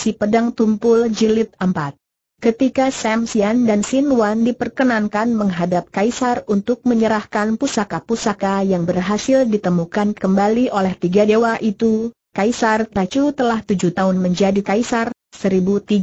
Si Pedang Tumpul Jilid 4 Ketika Sam Sian dan Sin Wan diperkenankan menghadap Kaisar untuk menyerahkan pusaka-pusaka yang berhasil ditemukan kembali oleh tiga dewa itu, Kaisar Tachu telah tujuh tahun menjadi Kaisar, 1375.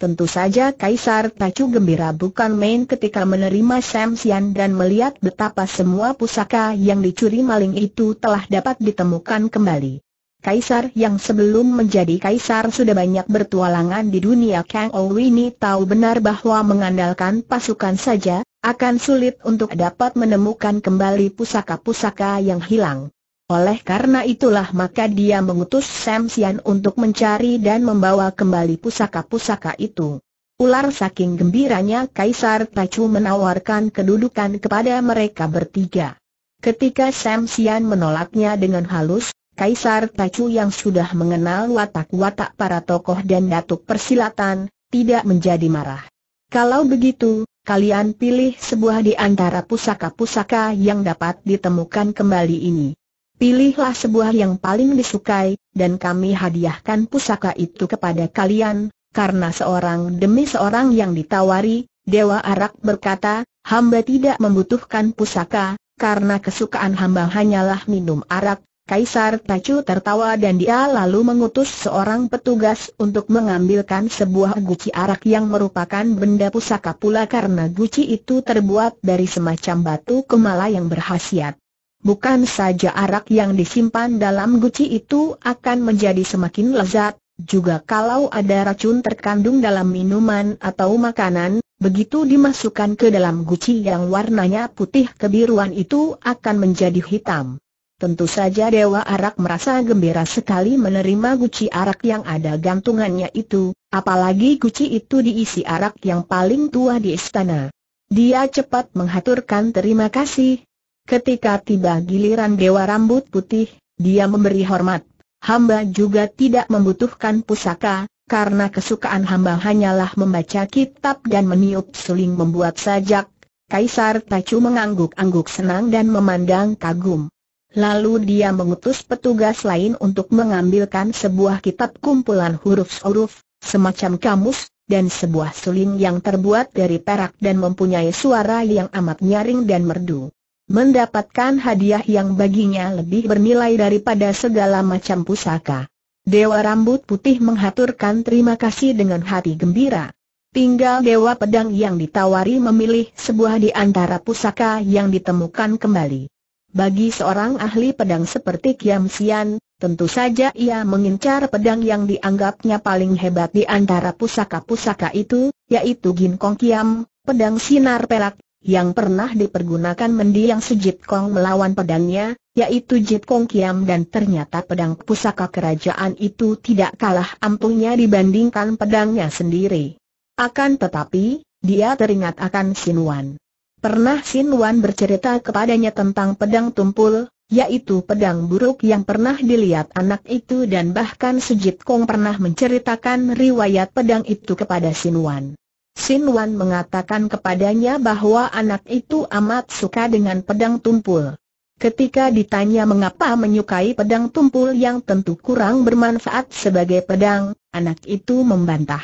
Tentu saja Kaisar Tachu gembira bukan main ketika menerima Sam Sian dan melihat betapa semua pusaka yang dicuri maling itu telah dapat ditemukan kembali. Kaisar yang sebelum menjadi kaisar sudah banyak bertualangan di dunia Kang ini tahu benar bahwa mengandalkan pasukan saja, akan sulit untuk dapat menemukan kembali pusaka-pusaka yang hilang. Oleh karena itulah maka dia mengutus Sam Sian untuk mencari dan membawa kembali pusaka-pusaka itu. Ular saking gembiranya Kaisar Tachu menawarkan kedudukan kepada mereka bertiga. Ketika Sam Sian menolaknya dengan halus, Kaisar Pacu yang sudah mengenal watak-watak para tokoh dan datuk persilatan, tidak menjadi marah. Kalau begitu, kalian pilih sebuah di antara pusaka-pusaka yang dapat ditemukan kembali ini. Pilihlah sebuah yang paling disukai, dan kami hadiahkan pusaka itu kepada kalian, karena seorang demi seorang yang ditawari, Dewa Arak berkata, hamba tidak membutuhkan pusaka, karena kesukaan hamba hanyalah minum arak, Kaisar Tacu tertawa dan dia lalu mengutus seorang petugas untuk mengambilkan sebuah guci arak yang merupakan benda pusaka pula karena guci itu terbuat dari semacam batu kemala yang berhasiat. Bukan saja arak yang disimpan dalam guci itu akan menjadi semakin lezat, juga kalau ada racun terkandung dalam minuman atau makanan, begitu dimasukkan ke dalam guci yang warnanya putih kebiruan itu akan menjadi hitam. Tentu saja Dewa Arak merasa gembira sekali menerima guci arak yang ada gantungannya itu, apalagi guci itu diisi arak yang paling tua di istana. Dia cepat menghaturkan terima kasih. Ketika tiba giliran Dewa Rambut Putih, dia memberi hormat. Hamba juga tidak membutuhkan pusaka, karena kesukaan hamba hanyalah membaca kitab dan meniup suling membuat sajak. Kaisar Tacu mengangguk-angguk senang dan memandang kagum. Lalu dia mengutus petugas lain untuk mengambilkan sebuah kitab kumpulan huruf-huruf, semacam kamus, dan sebuah suling yang terbuat dari perak dan mempunyai suara yang amat nyaring dan merdu. Mendapatkan hadiah yang baginya lebih bernilai daripada segala macam pusaka. Dewa Rambut Putih menghaturkan terima kasih dengan hati gembira. Tinggal Dewa Pedang yang ditawari memilih sebuah di antara pusaka yang ditemukan kembali. Bagi seorang ahli pedang seperti Kiam Sian, tentu saja ia mengincar pedang yang dianggapnya paling hebat di antara pusaka-pusaka itu, yaitu Kong Kiam, pedang sinar perak, yang pernah dipergunakan mendiang Sejit Kong melawan pedangnya, yaitu Jit Kong Kiam dan ternyata pedang pusaka kerajaan itu tidak kalah ampuhnya dibandingkan pedangnya sendiri. Akan tetapi, dia teringat akan Wan. Pernah Sin Wan bercerita kepadanya tentang pedang tumpul, yaitu pedang buruk yang pernah dilihat anak itu dan bahkan Sejit Kong pernah menceritakan riwayat pedang itu kepada Sin Wan. Sin Wan mengatakan kepadanya bahwa anak itu amat suka dengan pedang tumpul. Ketika ditanya mengapa menyukai pedang tumpul yang tentu kurang bermanfaat sebagai pedang, anak itu membantah.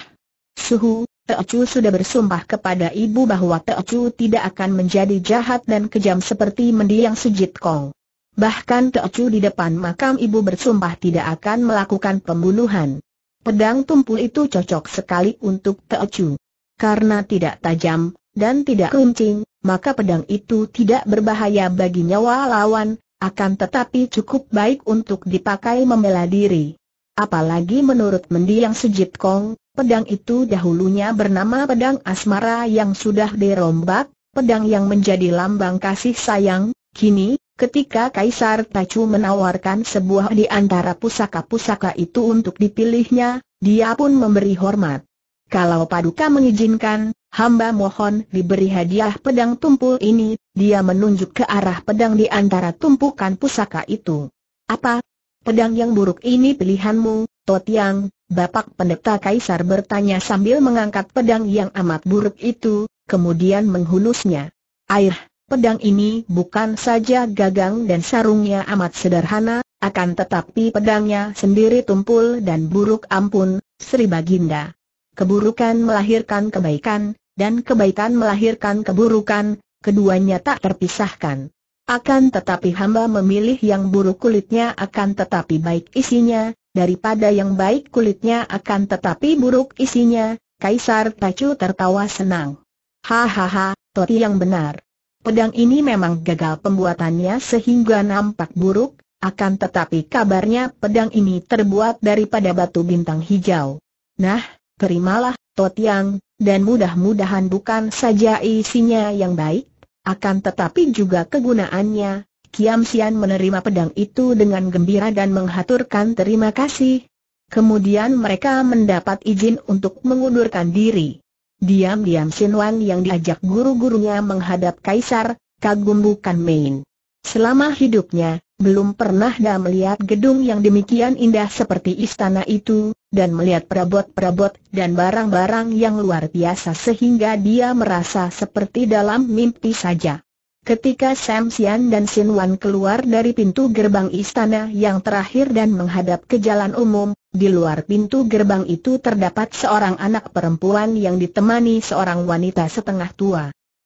Suhu, Teocu sudah bersumpah kepada ibu bahwa Teocu tidak akan menjadi jahat dan kejam seperti mendiang Sujit Kong. Bahkan Teocu di depan makam ibu bersumpah tidak akan melakukan pembunuhan. Pedang tumpul itu cocok sekali untuk Teocu. Karena tidak tajam, dan tidak runcing, maka pedang itu tidak berbahaya bagi nyawa lawan, akan tetapi cukup baik untuk dipakai membela diri. Apalagi menurut mendiang Sujit Kong, Pedang itu dahulunya bernama pedang asmara yang sudah dirombak, pedang yang menjadi lambang kasih sayang, kini, ketika Kaisar Tachu menawarkan sebuah di antara pusaka-pusaka itu untuk dipilihnya, dia pun memberi hormat. Kalau Paduka mengizinkan, hamba mohon diberi hadiah pedang tumpul ini, dia menunjuk ke arah pedang di antara tumpukan pusaka itu. Apa? Pedang yang buruk ini pilihanmu, Totiang, Bapak pendeta kaisar bertanya sambil mengangkat pedang yang amat buruk itu, kemudian menghunusnya. Air, pedang ini bukan saja gagang dan sarungnya amat sederhana, akan tetapi pedangnya sendiri tumpul dan buruk ampun, Sri Baginda. Keburukan melahirkan kebaikan, dan kebaikan melahirkan keburukan, keduanya tak terpisahkan. Akan tetapi hamba memilih yang buruk kulitnya akan tetapi baik isinya, daripada yang baik kulitnya akan tetapi buruk isinya, Kaisar Pacu tertawa senang. Hahaha, Toti yang benar. Pedang ini memang gagal pembuatannya sehingga nampak buruk, akan tetapi kabarnya pedang ini terbuat daripada batu bintang hijau. Nah, terimalah, yang, dan mudah-mudahan bukan saja isinya yang baik, akan tetapi juga kegunaannya, Kiam Sian menerima pedang itu dengan gembira dan menghaturkan terima kasih. Kemudian mereka mendapat izin untuk mengundurkan diri. Diam-diam Sin Wan yang diajak guru-gurunya menghadap Kaisar, kagum bukan main. Selama hidupnya, belum pernah dia melihat gedung yang demikian indah seperti istana itu, dan melihat perabot-perabot dan barang-barang yang luar biasa sehingga dia merasa seperti dalam mimpi saja. Ketika Sam Sian dan Sin Wan keluar dari pintu gerbang istana yang terakhir dan menghadap ke jalan umum, di luar pintu gerbang itu terdapat seorang anak perempuan yang ditemani seorang wanita setengah tua.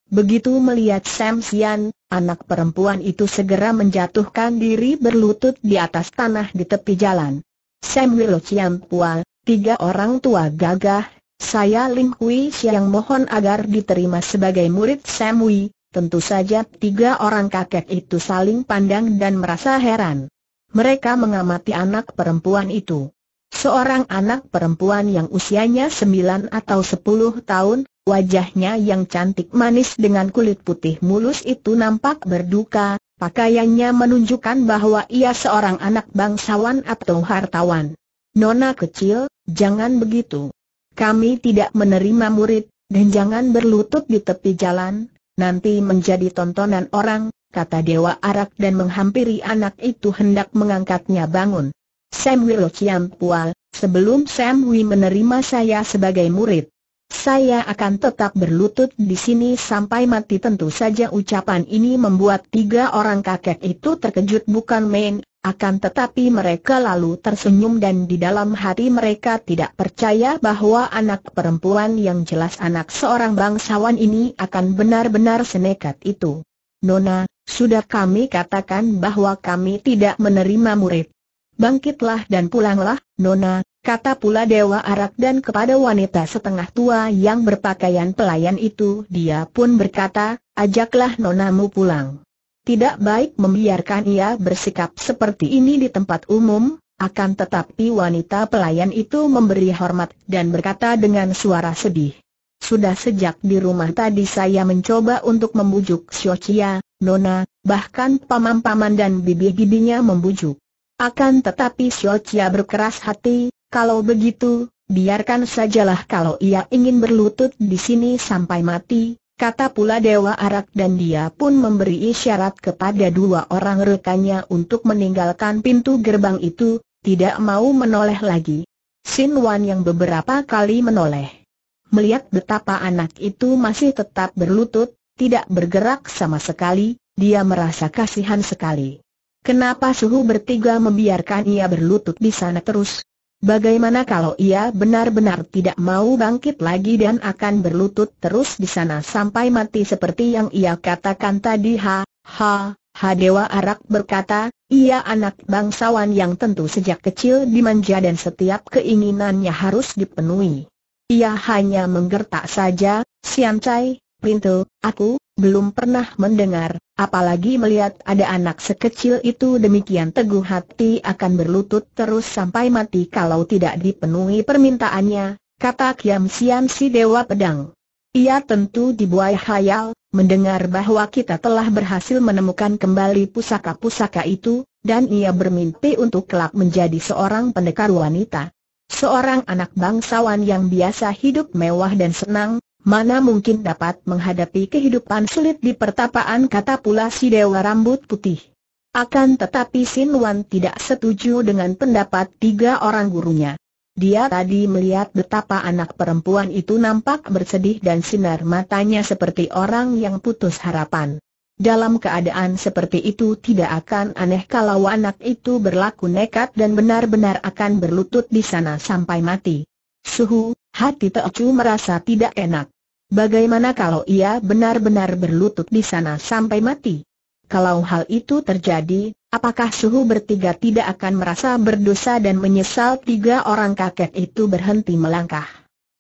Begitu melihat Sam Sian, anak perempuan itu segera menjatuhkan diri berlutut di atas tanah di tepi jalan. Sam Wilo Chiam Pual, tiga orang tua gagah, saya Lim Kui Siang mohon agar diterima sebagai murid Sam Wei, Tentu saja tiga orang kakek itu saling pandang dan merasa heran. Mereka mengamati anak perempuan itu. Seorang anak perempuan yang usianya 9 atau 10 tahun, wajahnya yang cantik manis dengan kulit putih mulus itu nampak berduka, pakaiannya menunjukkan bahwa ia seorang anak bangsawan atau hartawan. Nona kecil, jangan begitu. Kami tidak menerima murid, dan jangan berlutut di tepi jalan, nanti menjadi tontonan orang, kata Dewa Arak dan menghampiri anak itu hendak mengangkatnya bangun. Sam Wilo Chiam Pual, sebelum Sam Wi menerima saya sebagai murid, saya akan tetap berlutut di sini sampai mati tentu saja ucapan ini membuat tiga orang kakek itu terkejut bukan main, akan tetapi mereka lalu tersenyum dan di dalam hati mereka tidak percaya bahwa anak perempuan yang jelas anak seorang bangsawan ini akan benar-benar senekat itu. Nona, sudah kami katakan bahwa kami tidak menerima murid. Bangkitlah dan pulanglah, Nona, kata pula Dewa Arak dan kepada wanita setengah tua yang berpakaian pelayan itu dia pun berkata, ajaklah nonamu pulang. Tidak baik membiarkan ia bersikap seperti ini di tempat umum, akan tetapi wanita pelayan itu memberi hormat dan berkata dengan suara sedih. Sudah sejak di rumah tadi saya mencoba untuk membujuk Xiochia, Nona, bahkan paman-paman dan bibi-bibinya membujuk. Akan tetapi Xiochia berkeras hati, kalau begitu, biarkan sajalah kalau ia ingin berlutut di sini sampai mati, Kata pula Dewa Arak dan dia pun memberi isyarat kepada dua orang rekannya untuk meninggalkan pintu gerbang itu, tidak mau menoleh lagi. Sin Wan yang beberapa kali menoleh. Melihat betapa anak itu masih tetap berlutut, tidak bergerak sama sekali, dia merasa kasihan sekali. Kenapa suhu bertiga membiarkan ia berlutut di sana terus? Bagaimana kalau ia benar-benar tidak mau bangkit lagi dan akan berlutut terus di sana sampai mati seperti yang ia katakan tadi ha, ha, ha Dewa Arak berkata, ia anak bangsawan yang tentu sejak kecil dimanja dan setiap keinginannya harus dipenuhi. Ia hanya menggertak saja, Siam Pintu, aku, belum pernah mendengar, apalagi melihat ada anak sekecil itu demikian teguh hati akan berlutut terus sampai mati kalau tidak dipenuhi permintaannya, kata Kiam Siam si Dewa Pedang. Ia tentu dibuai khayal, mendengar bahwa kita telah berhasil menemukan kembali pusaka-pusaka itu, dan ia bermimpi untuk kelak menjadi seorang pendekar wanita. Seorang anak bangsawan yang biasa hidup mewah dan senang, mana mungkin dapat menghadapi kehidupan sulit di pertapaan kata pula si Dewa Rambut Putih. Akan tetapi Sin Wan tidak setuju dengan pendapat tiga orang gurunya. Dia tadi melihat betapa anak perempuan itu nampak bersedih dan sinar matanya seperti orang yang putus harapan. Dalam keadaan seperti itu tidak akan aneh kalau anak itu berlaku nekat dan benar-benar akan berlutut di sana sampai mati. Suhu, hati Teocu merasa tidak enak. Bagaimana kalau ia benar-benar berlutut di sana sampai mati? Kalau hal itu terjadi, apakah suhu bertiga tidak akan merasa berdosa dan menyesal tiga orang kakek itu berhenti melangkah?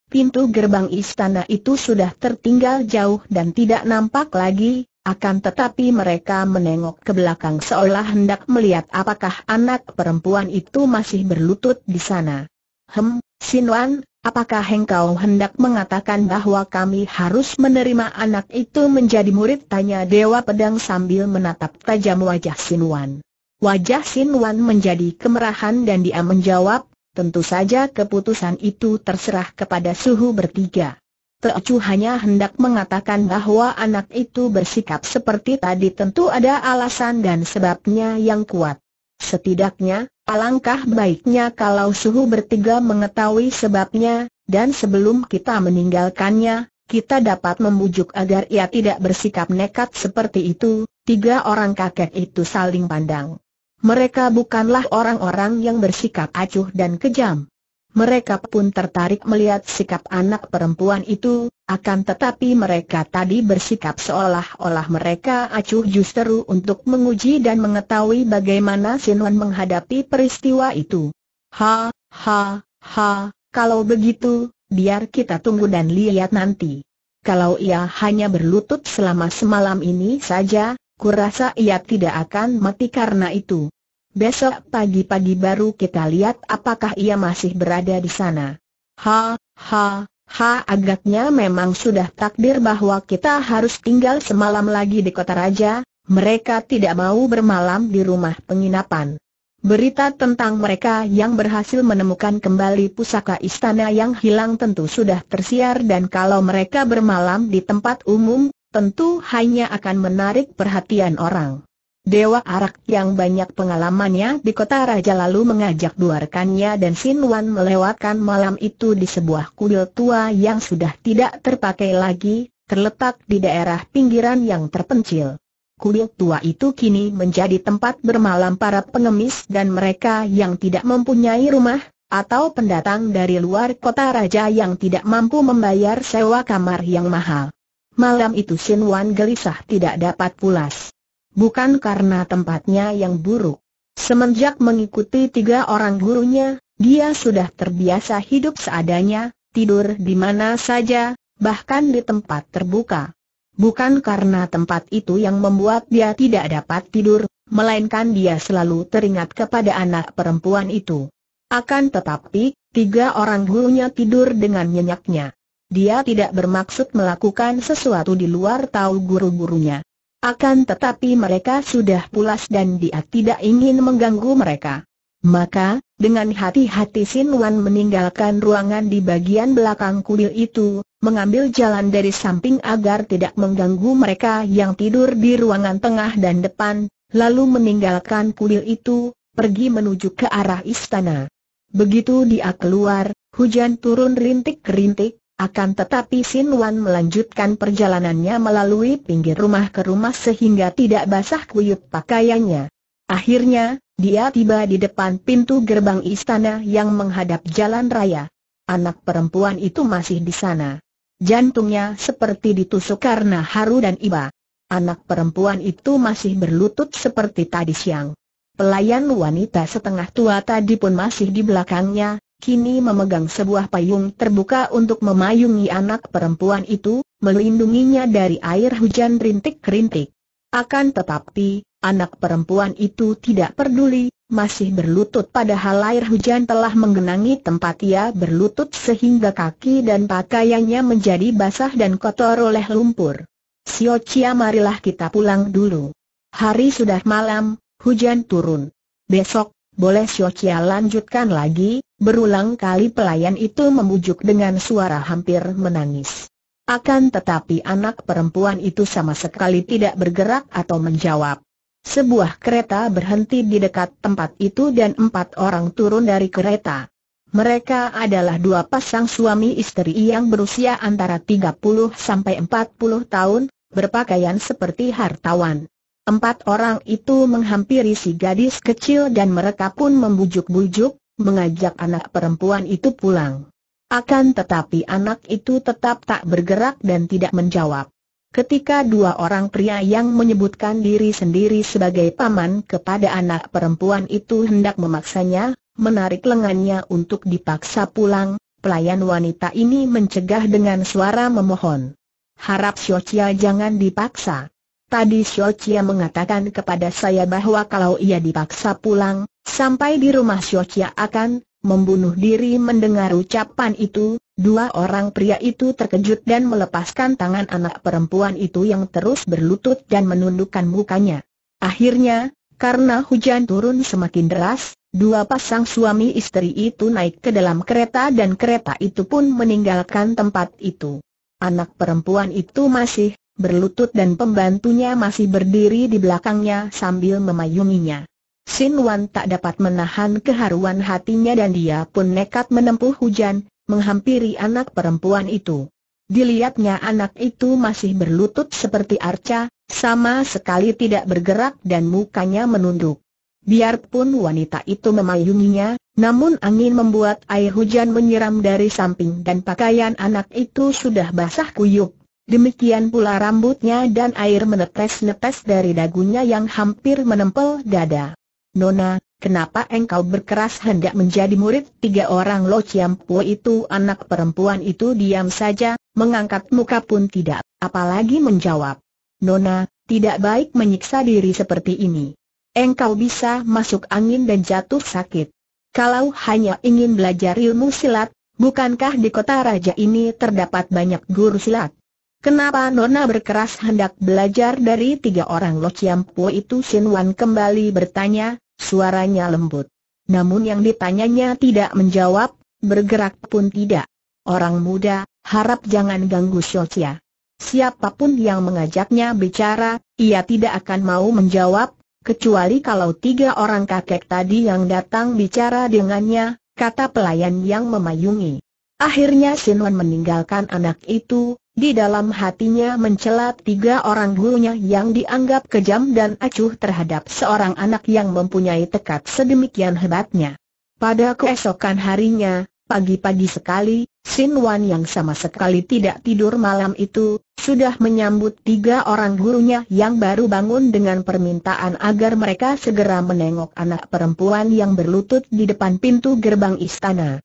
Pintu gerbang istana itu sudah tertinggal jauh dan tidak nampak lagi, akan tetapi mereka menengok ke belakang seolah hendak melihat apakah anak perempuan itu masih berlutut di sana. Hem, Sinuan, apakah engkau hendak mengatakan bahwa kami harus menerima anak itu menjadi murid? Tanya Dewa Pedang sambil menatap tajam wajah Sinuan. Wajah Sinuan menjadi kemerahan dan dia menjawab, tentu saja keputusan itu terserah kepada suhu bertiga. Teocu hanya hendak mengatakan bahwa anak itu bersikap seperti tadi tentu ada alasan dan sebabnya yang kuat. Setidaknya, alangkah baiknya kalau suhu bertiga mengetahui sebabnya, dan sebelum kita meninggalkannya, kita dapat membujuk agar ia tidak bersikap nekat seperti itu, tiga orang kakek itu saling pandang. Mereka bukanlah orang-orang yang bersikap acuh dan kejam. Mereka pun tertarik melihat sikap anak perempuan itu, akan tetapi mereka tadi bersikap seolah-olah mereka acuh justru untuk menguji dan mengetahui bagaimana Sinwan menghadapi peristiwa itu. Ha, ha, ha, kalau begitu, biar kita tunggu dan lihat nanti. Kalau ia hanya berlutut selama semalam ini saja, kurasa ia tidak akan mati karena itu. Besok pagi-pagi baru kita lihat apakah ia masih berada di sana. Ha, ha, ha agaknya memang sudah takdir bahwa kita harus tinggal semalam lagi di kota raja, mereka tidak mau bermalam di rumah penginapan. Berita tentang mereka yang berhasil menemukan kembali pusaka istana yang hilang tentu sudah tersiar dan kalau mereka bermalam di tempat umum, tentu hanya akan menarik perhatian orang. Dewa Arak yang banyak pengalamannya di kota Raja lalu mengajak dua rekannya dan Sin Wan melewatkan malam itu di sebuah kuil tua yang sudah tidak terpakai lagi, terletak di daerah pinggiran yang terpencil. Kuil tua itu kini menjadi tempat bermalam para pengemis dan mereka yang tidak mempunyai rumah, atau pendatang dari luar kota raja yang tidak mampu membayar sewa kamar yang mahal. Malam itu Sin Wan gelisah tidak dapat pulas bukan karena tempatnya yang buruk. Semenjak mengikuti tiga orang gurunya, dia sudah terbiasa hidup seadanya, tidur di mana saja, bahkan di tempat terbuka. Bukan karena tempat itu yang membuat dia tidak dapat tidur, melainkan dia selalu teringat kepada anak perempuan itu. Akan tetapi, tiga orang gurunya tidur dengan nyenyaknya. Dia tidak bermaksud melakukan sesuatu di luar tahu guru-gurunya. Akan tetapi mereka sudah pulas dan dia tidak ingin mengganggu mereka. Maka, dengan hati-hati Sin Wan meninggalkan ruangan di bagian belakang kuil itu, mengambil jalan dari samping agar tidak mengganggu mereka yang tidur di ruangan tengah dan depan, lalu meninggalkan kuil itu, pergi menuju ke arah istana. Begitu dia keluar, hujan turun rintik-rintik, akan tetapi Sin Wan melanjutkan perjalanannya melalui pinggir rumah ke rumah sehingga tidak basah kuyup pakaiannya. Akhirnya, dia tiba di depan pintu gerbang istana yang menghadap jalan raya. Anak perempuan itu masih di sana. Jantungnya seperti ditusuk karena haru dan iba. Anak perempuan itu masih berlutut seperti tadi siang. Pelayan wanita setengah tua tadi pun masih di belakangnya, kini memegang sebuah payung terbuka untuk memayungi anak perempuan itu, melindunginya dari air hujan rintik-rintik. Akan tetapi, anak perempuan itu tidak peduli, masih berlutut padahal air hujan telah menggenangi tempat ia berlutut sehingga kaki dan pakaiannya menjadi basah dan kotor oleh lumpur. Sio Chia marilah kita pulang dulu. Hari sudah malam, hujan turun. Besok, boleh Qia lanjutkan lagi, berulang kali pelayan itu memujuk dengan suara hampir menangis. Akan tetapi anak perempuan itu sama sekali tidak bergerak atau menjawab. Sebuah kereta berhenti di dekat tempat itu dan empat orang turun dari kereta. Mereka adalah dua pasang suami istri yang berusia antara 30 sampai 40 tahun, berpakaian seperti hartawan. Empat orang itu menghampiri si gadis kecil dan mereka pun membujuk-bujuk, mengajak anak perempuan itu pulang. Akan tetapi anak itu tetap tak bergerak dan tidak menjawab. Ketika dua orang pria yang menyebutkan diri sendiri sebagai paman kepada anak perempuan itu hendak memaksanya, menarik lengannya untuk dipaksa pulang, pelayan wanita ini mencegah dengan suara memohon. Harap Xiao jangan dipaksa. Tadi Chia mengatakan kepada saya bahwa kalau ia dipaksa pulang, sampai di rumah Chia akan membunuh diri mendengar ucapan itu, dua orang pria itu terkejut dan melepaskan tangan anak perempuan itu yang terus berlutut dan menundukkan mukanya. Akhirnya, karena hujan turun semakin deras, dua pasang suami istri itu naik ke dalam kereta dan kereta itu pun meninggalkan tempat itu. Anak perempuan itu masih berlutut dan pembantunya masih berdiri di belakangnya sambil memayunginya. Sin Wan tak dapat menahan keharuan hatinya dan dia pun nekat menempuh hujan, menghampiri anak perempuan itu. Dilihatnya anak itu masih berlutut seperti arca, sama sekali tidak bergerak dan mukanya menunduk. Biarpun wanita itu memayunginya, namun angin membuat air hujan menyiram dari samping dan pakaian anak itu sudah basah kuyup. Demikian pula rambutnya dan air menetes-netes dari dagunya yang hampir menempel dada. Nona, kenapa engkau berkeras hendak menjadi murid tiga orang Lo Chiampu itu anak perempuan itu diam saja, mengangkat muka pun tidak, apalagi menjawab. Nona, tidak baik menyiksa diri seperti ini. Engkau bisa masuk angin dan jatuh sakit. Kalau hanya ingin belajar ilmu silat, bukankah di kota raja ini terdapat banyak guru silat? Kenapa Nona berkeras hendak belajar dari tiga orang Lo Chiam Po itu Sin Wan kembali bertanya, suaranya lembut. Namun yang ditanyanya tidak menjawab, bergerak pun tidak. Orang muda, harap jangan ganggu Chia. Siapapun yang mengajaknya bicara, ia tidak akan mau menjawab, kecuali kalau tiga orang kakek tadi yang datang bicara dengannya, kata pelayan yang memayungi. Akhirnya Wan meninggalkan anak itu, di dalam hatinya mencela tiga orang gurunya yang dianggap kejam dan acuh terhadap seorang anak yang mempunyai tekad sedemikian hebatnya. Pada keesokan harinya, Pagi-pagi sekali, Sin Wan yang sama sekali tidak tidur malam itu, sudah menyambut tiga orang gurunya yang baru bangun dengan permintaan agar mereka segera menengok anak perempuan yang berlutut di depan pintu gerbang istana.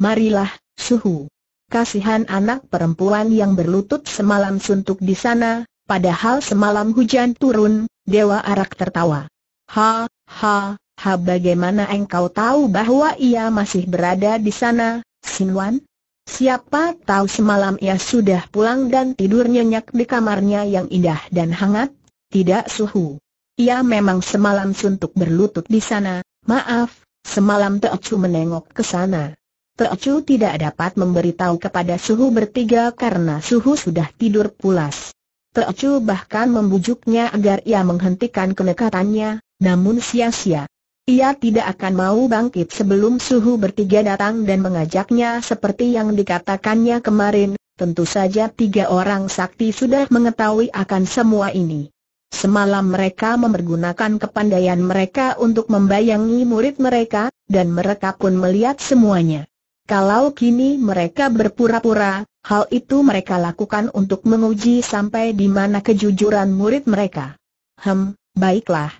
Marilah, Suhu kasihan anak perempuan yang berlutut semalam suntuk di sana, padahal semalam hujan turun, Dewa Arak tertawa. Ha, ha, ha bagaimana engkau tahu bahwa ia masih berada di sana, Sinwan? Siapa tahu semalam ia sudah pulang dan tidur nyenyak di kamarnya yang indah dan hangat, tidak suhu. Ia memang semalam suntuk berlutut di sana, maaf, semalam Teocu menengok ke sana. Teocu tidak dapat memberitahu kepada Suhu bertiga karena Suhu sudah tidur pulas. Teocu bahkan membujuknya agar ia menghentikan kenekatannya, namun sia-sia. Ia tidak akan mau bangkit sebelum Suhu bertiga datang dan mengajaknya seperti yang dikatakannya kemarin, tentu saja tiga orang sakti sudah mengetahui akan semua ini. Semalam mereka memergunakan kepandaian mereka untuk membayangi murid mereka, dan mereka pun melihat semuanya. Kalau kini mereka berpura-pura, hal itu mereka lakukan untuk menguji sampai di mana kejujuran murid mereka. Hem, baiklah.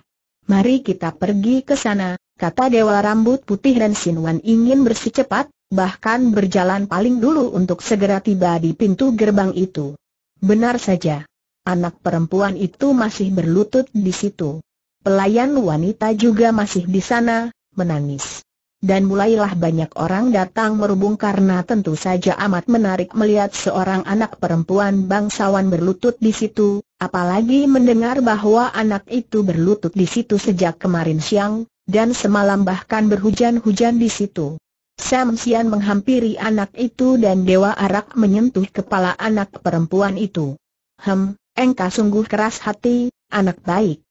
Mari kita pergi ke sana, kata Dewa Rambut Putih dan Sinwan ingin bersecepat, bahkan berjalan paling dulu untuk segera tiba di pintu gerbang itu. Benar saja. Anak perempuan itu masih berlutut di situ. Pelayan wanita juga masih di sana, menangis dan mulailah banyak orang datang merubung karena tentu saja amat menarik melihat seorang anak perempuan bangsawan berlutut di situ, apalagi mendengar bahwa anak itu berlutut di situ sejak kemarin siang, dan semalam bahkan berhujan-hujan di situ. Sam Sian menghampiri anak itu dan Dewa Arak menyentuh kepala anak perempuan itu. Hem, engkau sungguh keras hati, anak baik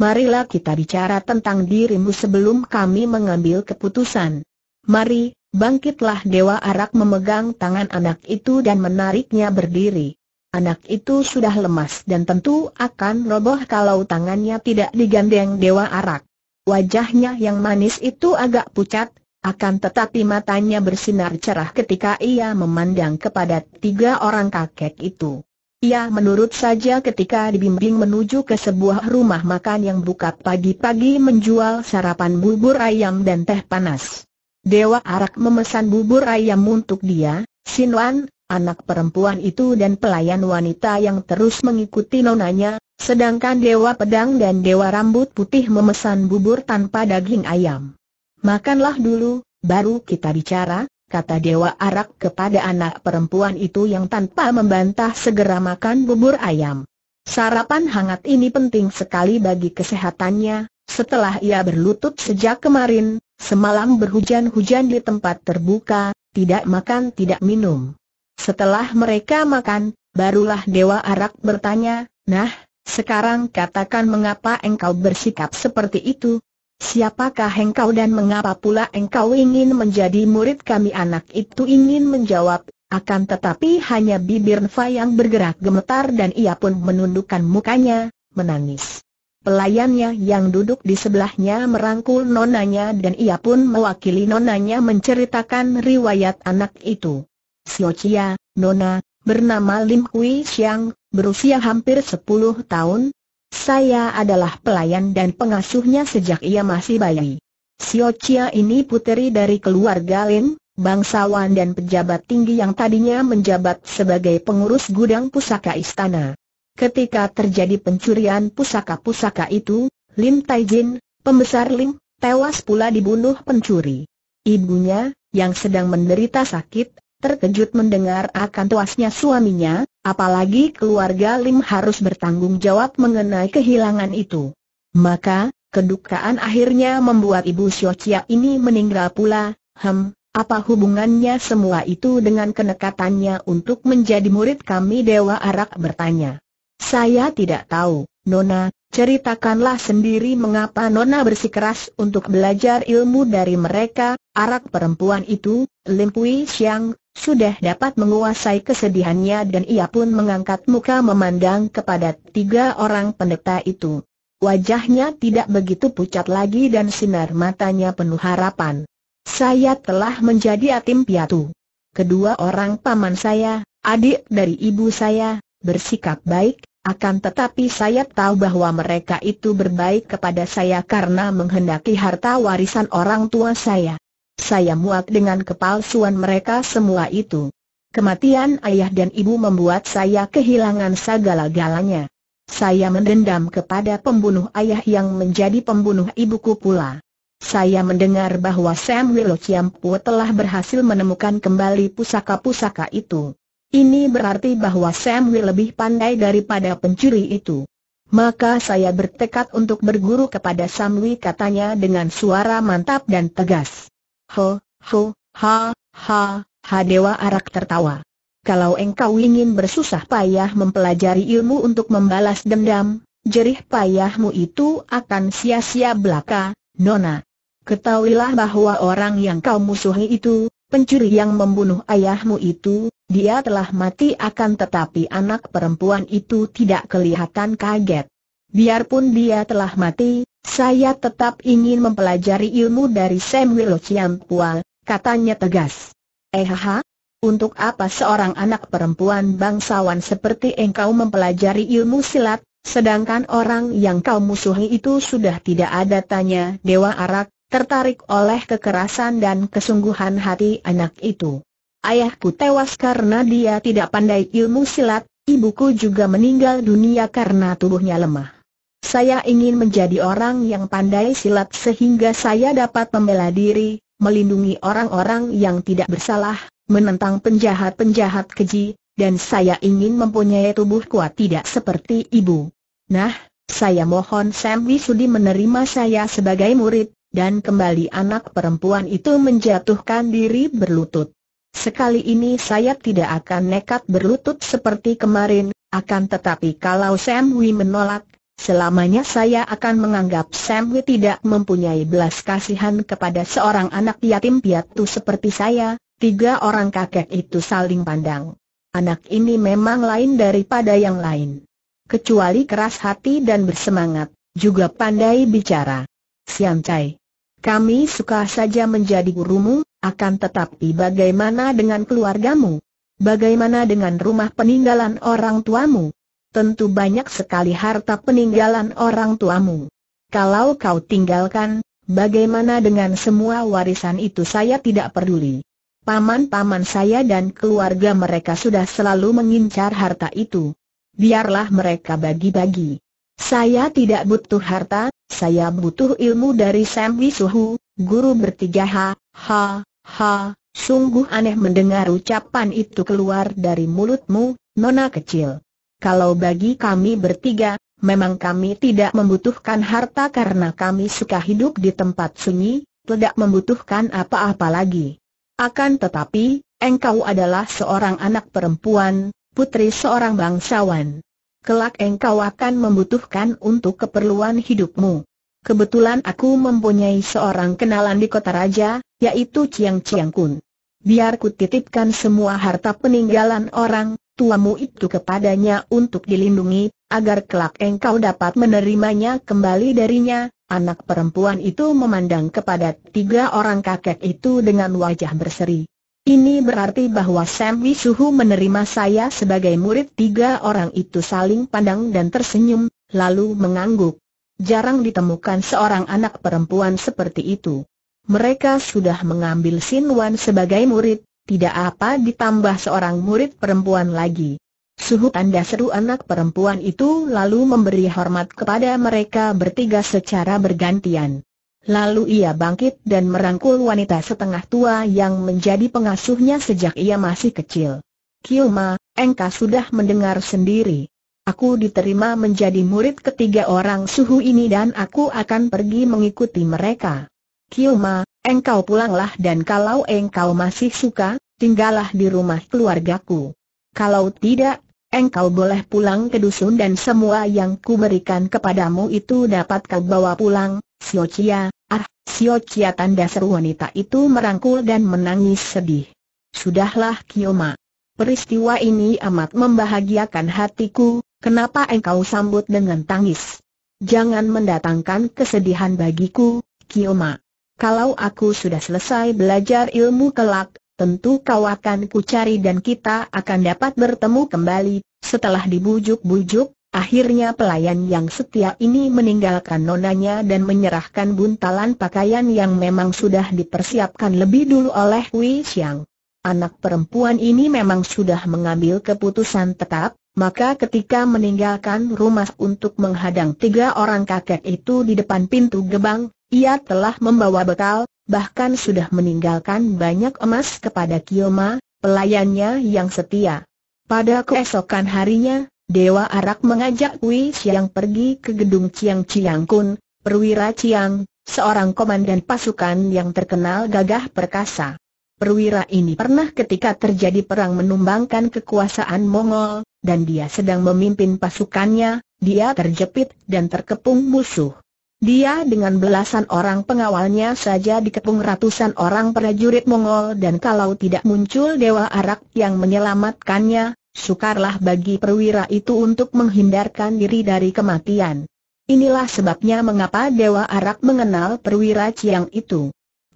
marilah kita bicara tentang dirimu sebelum kami mengambil keputusan. Mari, bangkitlah Dewa Arak memegang tangan anak itu dan menariknya berdiri. Anak itu sudah lemas dan tentu akan roboh kalau tangannya tidak digandeng Dewa Arak. Wajahnya yang manis itu agak pucat, akan tetapi matanya bersinar cerah ketika ia memandang kepada tiga orang kakek itu. Ia menurut saja ketika dibimbing menuju ke sebuah rumah makan yang buka pagi-pagi menjual sarapan bubur ayam dan teh panas. Dewa Arak memesan bubur ayam untuk dia, Sinwan, anak perempuan itu dan pelayan wanita yang terus mengikuti nonanya, sedangkan Dewa Pedang dan Dewa Rambut Putih memesan bubur tanpa daging ayam. Makanlah dulu, baru kita bicara, kata Dewa Arak kepada anak perempuan itu yang tanpa membantah segera makan bubur ayam. Sarapan hangat ini penting sekali bagi kesehatannya, setelah ia berlutut sejak kemarin, semalam berhujan-hujan di tempat terbuka, tidak makan tidak minum. Setelah mereka makan, barulah Dewa Arak bertanya, Nah, sekarang katakan mengapa engkau bersikap seperti itu, Siapakah engkau dan mengapa pula engkau ingin menjadi murid kami anak itu ingin menjawab, akan tetapi hanya bibir Nfa yang bergerak gemetar dan ia pun menundukkan mukanya, menangis. Pelayannya yang duduk di sebelahnya merangkul nonanya dan ia pun mewakili nonanya menceritakan riwayat anak itu. Siocia, nona, bernama Lim Kui Xiang, berusia hampir sepuluh tahun, saya adalah pelayan dan pengasuhnya sejak ia masih bayi. Sio Chia ini puteri dari keluarga Lin, bangsawan dan pejabat tinggi yang tadinya menjabat sebagai pengurus gudang pusaka istana. Ketika terjadi pencurian pusaka-pusaka itu, Lim Taijin, pembesar Lim, tewas pula dibunuh pencuri. Ibunya, yang sedang menderita sakit, terkejut mendengar akan tuasnya suaminya, apalagi keluarga Lim harus bertanggung jawab mengenai kehilangan itu. Maka, kedukaan akhirnya membuat ibu Chia ini meninggal pula, hem, apa hubungannya semua itu dengan kenekatannya untuk menjadi murid kami Dewa Arak bertanya. Saya tidak tahu, Nona, Ceritakanlah sendiri mengapa Nona bersikeras untuk belajar ilmu dari mereka, arak perempuan itu, Lim Pui Siang, sudah dapat menguasai kesedihannya dan ia pun mengangkat muka memandang kepada tiga orang pendeta itu. Wajahnya tidak begitu pucat lagi dan sinar matanya penuh harapan. Saya telah menjadi atim piatu. Kedua orang paman saya, adik dari ibu saya, bersikap baik, akan tetapi saya tahu bahwa mereka itu berbaik kepada saya karena menghendaki harta warisan orang tua saya. Saya muak dengan kepalsuan mereka semua itu. Kematian ayah dan ibu membuat saya kehilangan segala-galanya. Saya mendendam kepada pembunuh ayah yang menjadi pembunuh ibuku pula. Saya mendengar bahwa Sam Willow Chiampu telah berhasil menemukan kembali pusaka-pusaka itu. Ini berarti bahwa Samwi lebih pandai daripada pencuri itu. Maka saya bertekad untuk berguru kepada Samwi katanya dengan suara mantap dan tegas. Ho, ho, ha, ha, ha Dewa Arak tertawa. Kalau engkau ingin bersusah payah mempelajari ilmu untuk membalas dendam, jerih payahmu itu akan sia-sia belaka, Nona. Ketahuilah bahwa orang yang kau musuhi itu, pencuri yang membunuh ayahmu itu, dia telah mati akan tetapi anak perempuan itu tidak kelihatan kaget. Biarpun dia telah mati, saya tetap ingin mempelajari ilmu dari Samuel Chiam Pual, katanya tegas. Ehaha, untuk apa seorang anak perempuan bangsawan seperti engkau mempelajari ilmu silat, sedangkan orang yang kau musuhi itu sudah tidak ada tanya Dewa Arak, tertarik oleh kekerasan dan kesungguhan hati anak itu. Ayahku tewas karena dia tidak pandai ilmu silat, ibuku juga meninggal dunia karena tubuhnya lemah. Saya ingin menjadi orang yang pandai silat sehingga saya dapat membela diri, melindungi orang-orang yang tidak bersalah, menentang penjahat-penjahat keji, dan saya ingin mempunyai tubuh kuat tidak seperti ibu. Nah, saya mohon Sam Wisudi menerima saya sebagai murid, dan kembali anak perempuan itu menjatuhkan diri berlutut. Sekali ini saya tidak akan nekat berlutut seperti kemarin, akan tetapi kalau Sam menolak, selamanya saya akan menganggap Sam tidak mempunyai belas kasihan kepada seorang anak yatim piatu seperti saya, tiga orang kakek itu saling pandang. Anak ini memang lain daripada yang lain. Kecuali keras hati dan bersemangat, juga pandai bicara. Siam Chai kami suka saja menjadi gurumu, akan tetapi bagaimana dengan keluargamu? Bagaimana dengan rumah peninggalan orang tuamu? Tentu banyak sekali harta peninggalan orang tuamu. Kalau kau tinggalkan, bagaimana dengan semua warisan itu saya tidak peduli. Paman-paman saya dan keluarga mereka sudah selalu mengincar harta itu. Biarlah mereka bagi-bagi. Saya tidak butuh harta, saya butuh ilmu dari Sam Wisuhu, guru bertiga ha, ha, ha. Sungguh aneh mendengar ucapan itu keluar dari mulutmu, nona kecil. Kalau bagi kami bertiga, memang kami tidak membutuhkan harta karena kami suka hidup di tempat sunyi, tidak membutuhkan apa-apa lagi. Akan tetapi, engkau adalah seorang anak perempuan, putri seorang bangsawan. Kelak engkau akan membutuhkan untuk keperluan hidupmu. Kebetulan aku mempunyai seorang kenalan di kota raja, yaitu Chiang Chiang Kun. Biar ku titipkan semua harta peninggalan orang tuamu itu kepadanya untuk dilindungi, agar kelak engkau dapat menerimanya kembali darinya. Anak perempuan itu memandang kepada tiga orang kakek itu dengan wajah berseri. Ini berarti bahwa Sam Wisuhu menerima saya sebagai murid tiga orang itu saling pandang dan tersenyum, lalu mengangguk. Jarang ditemukan seorang anak perempuan seperti itu. Mereka sudah mengambil Sin Wan sebagai murid, tidak apa ditambah seorang murid perempuan lagi. Suhu tanda seru anak perempuan itu lalu memberi hormat kepada mereka bertiga secara bergantian. Lalu ia bangkit dan merangkul wanita setengah tua yang menjadi pengasuhnya sejak ia masih kecil. Kilma, engkau sudah mendengar sendiri. Aku diterima menjadi murid ketiga orang suhu ini dan aku akan pergi mengikuti mereka. Kilma, engkau pulanglah dan kalau engkau masih suka, tinggallah di rumah keluargaku. Kalau tidak, engkau boleh pulang ke dusun dan semua yang kuberikan kepadamu itu dapat kau bawa pulang, Siochia, ah, Siochia tanda seru wanita itu merangkul dan menangis sedih. Sudahlah Kiyoma. Peristiwa ini amat membahagiakan hatiku, kenapa engkau sambut dengan tangis? Jangan mendatangkan kesedihan bagiku, Kiyoma. Kalau aku sudah selesai belajar ilmu kelak, tentu kau akan kucari dan kita akan dapat bertemu kembali, setelah dibujuk-bujuk, Akhirnya pelayan yang setia ini meninggalkan nonanya dan menyerahkan buntalan pakaian yang memang sudah dipersiapkan lebih dulu oleh Wei Xiang. Anak perempuan ini memang sudah mengambil keputusan tetap, maka ketika meninggalkan rumah untuk menghadang tiga orang kakek itu di depan pintu gebang, ia telah membawa bekal, bahkan sudah meninggalkan banyak emas kepada Kioma, pelayannya yang setia. Pada keesokan harinya, Dewa Arak mengajak Wei Xiang pergi ke gedung Ciang Chiang Kun, perwira Ciang, seorang komandan pasukan yang terkenal gagah perkasa. Perwira ini pernah ketika terjadi perang menumbangkan kekuasaan Mongol, dan dia sedang memimpin pasukannya, dia terjepit dan terkepung musuh. Dia dengan belasan orang pengawalnya saja dikepung ratusan orang prajurit Mongol dan kalau tidak muncul Dewa Arak yang menyelamatkannya, Sukarlah bagi perwira itu untuk menghindarkan diri dari kematian. Inilah sebabnya mengapa Dewa Arak mengenal perwira Chiang itu.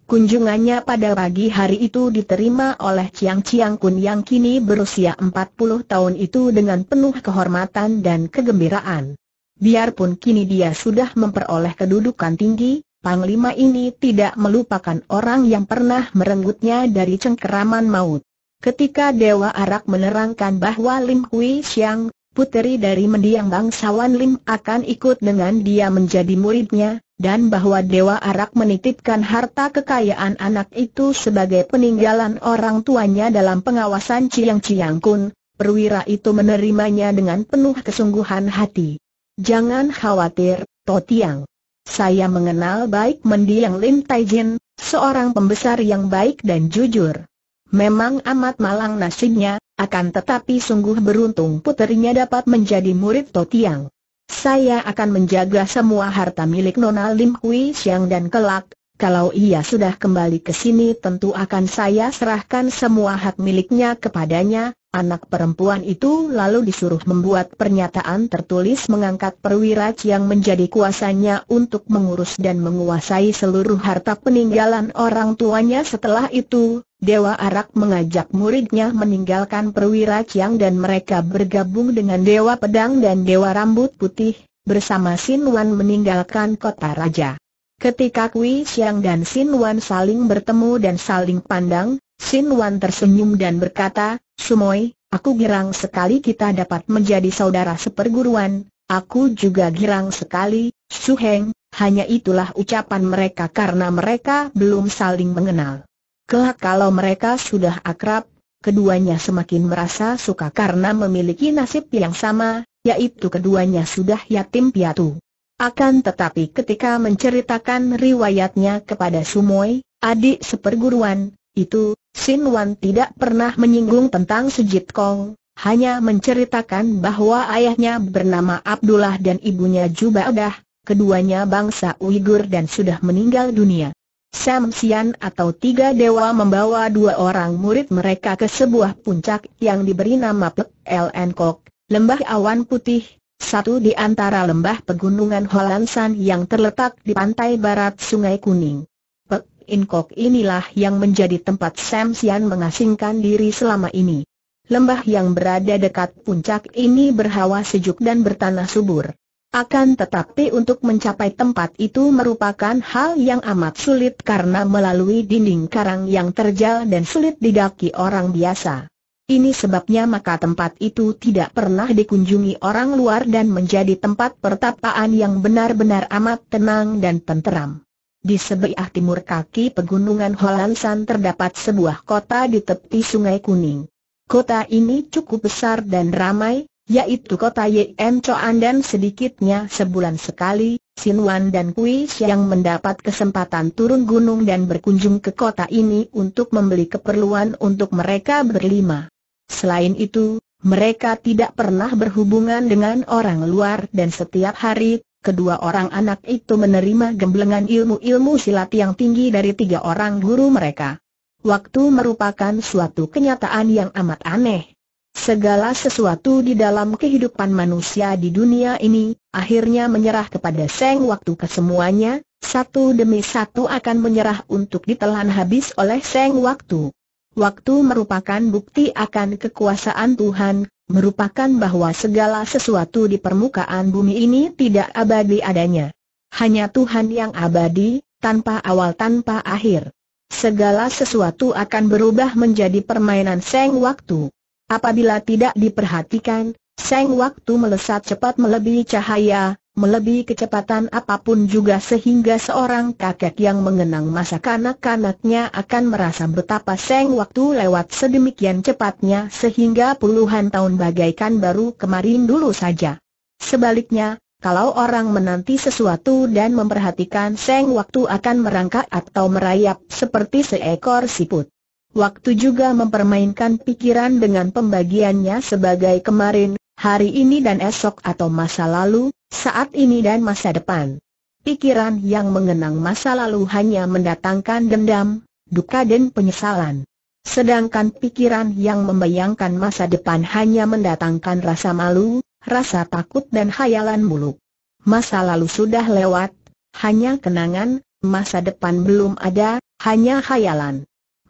Kunjungannya pada pagi hari itu diterima oleh Chiang Chiang Kun yang kini berusia 40 tahun itu dengan penuh kehormatan dan kegembiraan. Biarpun kini dia sudah memperoleh kedudukan tinggi, Panglima ini tidak melupakan orang yang pernah merenggutnya dari cengkeraman maut. Ketika Dewa Arak menerangkan bahwa Lim Hui Siang, puteri dari mendiang bangsawan Lim akan ikut dengan dia menjadi muridnya, dan bahwa Dewa Arak menitipkan harta kekayaan anak itu sebagai peninggalan orang tuanya dalam pengawasan Ciang Ciang Kun, perwira itu menerimanya dengan penuh kesungguhan hati. Jangan khawatir, Totiang. Saya mengenal baik mendiang Lim Taijin, seorang pembesar yang baik dan jujur. Memang amat malang nasibnya, akan tetapi sungguh beruntung puterinya dapat menjadi murid Totiang. Saya akan menjaga semua harta milik Nona Lim Kui Siang dan kelak, kalau ia sudah kembali ke sini tentu akan saya serahkan semua hak miliknya kepadanya, anak perempuan itu lalu disuruh membuat pernyataan tertulis mengangkat perwira yang menjadi kuasanya untuk mengurus dan menguasai seluruh harta peninggalan orang tuanya setelah itu, Dewa Arak mengajak muridnya meninggalkan perwira Chiang dan mereka bergabung dengan Dewa Pedang dan Dewa Rambut Putih, bersama Sin Wan meninggalkan kota raja. Ketika Kui Siang dan Sin Wan saling bertemu dan saling pandang, Sin Wan tersenyum dan berkata, Sumoi, aku girang sekali kita dapat menjadi saudara seperguruan, aku juga girang sekali, Heng. hanya itulah ucapan mereka karena mereka belum saling mengenal. Kelak kalau mereka sudah akrab, keduanya semakin merasa suka karena memiliki nasib yang sama, yaitu keduanya sudah yatim piatu. Akan tetapi ketika menceritakan riwayatnya kepada Sumoy, adik seperguruan, itu, Sin Wan tidak pernah menyinggung tentang Sujit Kong, hanya menceritakan bahwa ayahnya bernama Abdullah dan ibunya Jubadah, keduanya bangsa Uighur dan sudah meninggal dunia. Sam Sian atau tiga dewa membawa dua orang murid mereka ke sebuah puncak yang diberi nama Pek LN Kok, Lembah Awan Putih, satu di antara lembah pegunungan Holansan yang terletak di pantai barat Sungai Kuning. Pek Inkok inilah yang menjadi tempat Sam Sian mengasingkan diri selama ini. Lembah yang berada dekat puncak ini berhawa sejuk dan bertanah subur. Akan tetapi untuk mencapai tempat itu merupakan hal yang amat sulit karena melalui dinding karang yang terjal dan sulit didaki orang biasa. Ini sebabnya maka tempat itu tidak pernah dikunjungi orang luar dan menjadi tempat pertapaan yang benar-benar amat tenang dan tenteram. Di sebelah timur kaki pegunungan Holansan terdapat sebuah kota di tepi sungai Kuning. Kota ini cukup besar dan ramai, yaitu kota Yen Choan dan sedikitnya sebulan sekali, Wan dan Kui yang mendapat kesempatan turun gunung dan berkunjung ke kota ini untuk membeli keperluan untuk mereka berlima. Selain itu, mereka tidak pernah berhubungan dengan orang luar dan setiap hari, kedua orang anak itu menerima gemblengan ilmu-ilmu silat yang tinggi dari tiga orang guru mereka. Waktu merupakan suatu kenyataan yang amat aneh Segala sesuatu di dalam kehidupan manusia di dunia ini, akhirnya menyerah kepada Seng waktu kesemuanya, satu demi satu akan menyerah untuk ditelan habis oleh Seng waktu. Waktu merupakan bukti akan kekuasaan Tuhan, merupakan bahwa segala sesuatu di permukaan bumi ini tidak abadi adanya. Hanya Tuhan yang abadi, tanpa awal tanpa akhir. Segala sesuatu akan berubah menjadi permainan Seng waktu. Apabila tidak diperhatikan, seng waktu melesat cepat melebihi cahaya, melebihi kecepatan apapun juga sehingga seorang kakek yang mengenang masa kanak-kanaknya akan merasa betapa seng waktu lewat sedemikian cepatnya sehingga puluhan tahun bagaikan baru kemarin dulu saja. Sebaliknya, kalau orang menanti sesuatu dan memperhatikan seng waktu akan merangkak atau merayap seperti seekor siput. Waktu juga mempermainkan pikiran dengan pembagiannya sebagai kemarin, hari ini dan esok atau masa lalu, saat ini dan masa depan. Pikiran yang mengenang masa lalu hanya mendatangkan dendam, duka dan penyesalan. Sedangkan pikiran yang membayangkan masa depan hanya mendatangkan rasa malu, rasa takut dan hayalan muluk. Masa lalu sudah lewat, hanya kenangan, masa depan belum ada, hanya hayalan.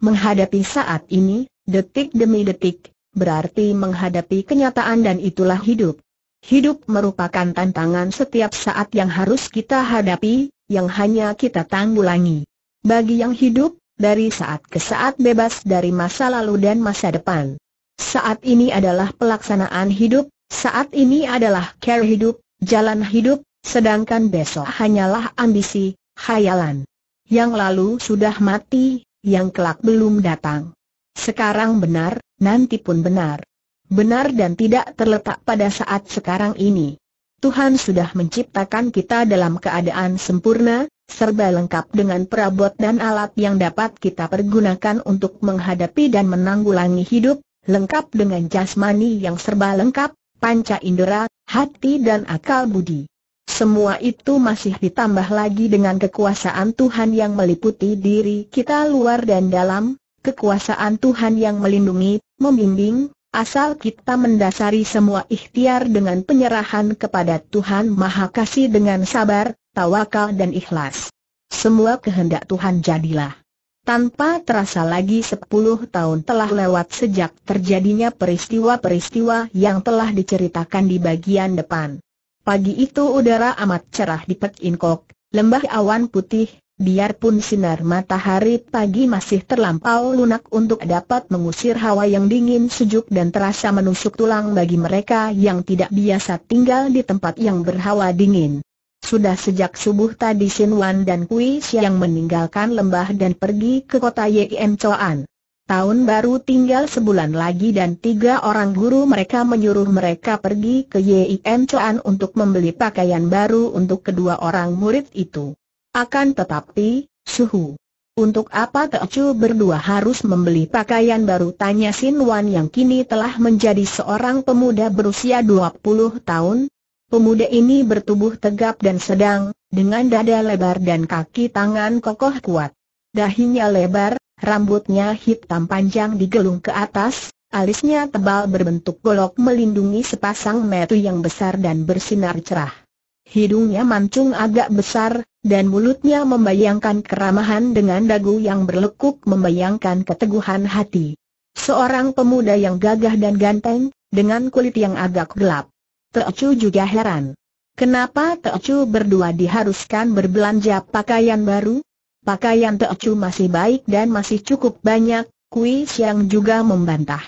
Menghadapi saat ini, detik demi detik, berarti menghadapi kenyataan dan itulah hidup. Hidup merupakan tantangan setiap saat yang harus kita hadapi, yang hanya kita tanggulangi. Bagi yang hidup, dari saat ke saat bebas dari masa lalu dan masa depan. Saat ini adalah pelaksanaan hidup, saat ini adalah care hidup, jalan hidup, sedangkan besok hanyalah ambisi, khayalan. Yang lalu sudah mati, yang kelak belum datang. Sekarang benar, nanti pun benar. Benar dan tidak terletak pada saat sekarang ini. Tuhan sudah menciptakan kita dalam keadaan sempurna, serba lengkap dengan perabot dan alat yang dapat kita pergunakan untuk menghadapi dan menanggulangi hidup, lengkap dengan jasmani yang serba lengkap, panca indera, hati dan akal budi. Semua itu masih ditambah lagi dengan kekuasaan Tuhan yang meliputi diri kita luar dan dalam, kekuasaan Tuhan yang melindungi, membimbing, asal kita mendasari semua ikhtiar dengan penyerahan kepada Tuhan Maha Kasih dengan sabar, tawakal dan ikhlas. Semua kehendak Tuhan jadilah. Tanpa terasa lagi 10 tahun telah lewat sejak terjadinya peristiwa-peristiwa yang telah diceritakan di bagian depan. Pagi itu udara amat cerah di Pek Inkok, lembah awan putih, biarpun sinar matahari pagi masih terlampau lunak untuk dapat mengusir hawa yang dingin sejuk dan terasa menusuk tulang bagi mereka yang tidak biasa tinggal di tempat yang berhawa dingin. Sudah sejak subuh tadi Sin Wan dan Kui Siang meninggalkan lembah dan pergi ke kota Yim Choan. Tahun baru tinggal sebulan lagi dan tiga orang guru mereka menyuruh mereka pergi ke YIM Chuan untuk membeli pakaian baru untuk kedua orang murid itu. Akan tetapi, suhu. Untuk apa Teocu berdua harus membeli pakaian baru tanya Sin Wan yang kini telah menjadi seorang pemuda berusia 20 tahun. Pemuda ini bertubuh tegap dan sedang, dengan dada lebar dan kaki tangan kokoh kuat. Dahinya lebar, Rambutnya hitam panjang digelung ke atas, alisnya tebal berbentuk golok melindungi sepasang metu yang besar dan bersinar cerah. Hidungnya mancung agak besar, dan mulutnya membayangkan keramahan dengan dagu yang berlekuk membayangkan keteguhan hati. Seorang pemuda yang gagah dan ganteng, dengan kulit yang agak gelap. Teocu juga heran. Kenapa Teocu berdua diharuskan berbelanja pakaian baru? Pakaian Teocu masih baik dan masih cukup banyak, Kui Siang juga membantah.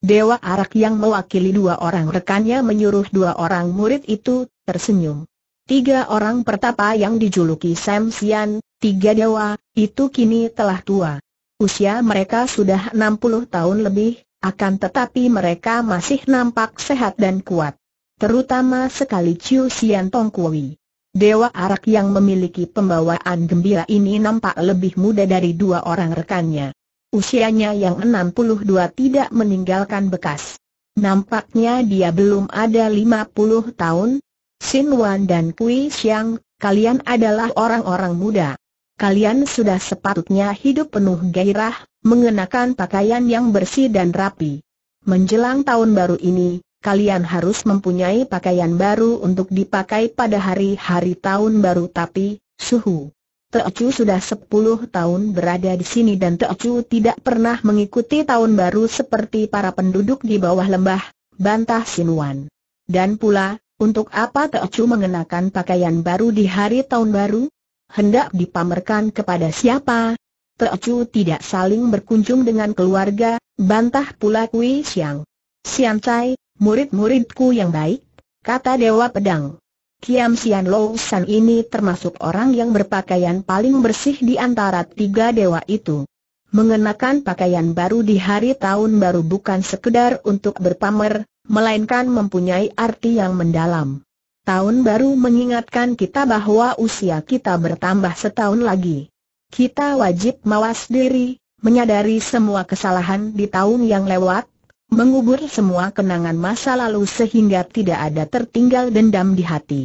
Dewa Arak yang mewakili dua orang rekannya menyuruh dua orang murid itu, tersenyum. Tiga orang pertapa yang dijuluki Sam Sian, tiga dewa, itu kini telah tua. Usia mereka sudah 60 tahun lebih, akan tetapi mereka masih nampak sehat dan kuat. Terutama sekali Chiu Sian Tong Kui. Dewa Arak yang memiliki pembawaan gembira ini nampak lebih muda dari dua orang rekannya. Usianya yang 62 tidak meninggalkan bekas. Nampaknya dia belum ada 50 tahun. Sin Wan dan Kui Xiang, kalian adalah orang-orang muda. Kalian sudah sepatutnya hidup penuh gairah, mengenakan pakaian yang bersih dan rapi. Menjelang tahun baru ini, kalian harus mempunyai pakaian baru untuk dipakai pada hari-hari tahun baru tapi, suhu. Teocu sudah 10 tahun berada di sini dan Teocu tidak pernah mengikuti tahun baru seperti para penduduk di bawah lembah, bantah Sinuan. Dan pula, untuk apa Teocu mengenakan pakaian baru di hari tahun baru? Hendak dipamerkan kepada siapa? Teocu tidak saling berkunjung dengan keluarga, bantah pula Kui Siang. Siancai, murid-muridku yang baik, kata Dewa Pedang. Kiam Sian Lo San ini termasuk orang yang berpakaian paling bersih di antara tiga dewa itu. Mengenakan pakaian baru di hari tahun baru bukan sekedar untuk berpamer, melainkan mempunyai arti yang mendalam. Tahun baru mengingatkan kita bahwa usia kita bertambah setahun lagi. Kita wajib mawas diri, menyadari semua kesalahan di tahun yang lewat, mengubur semua kenangan masa lalu sehingga tidak ada tertinggal dendam di hati.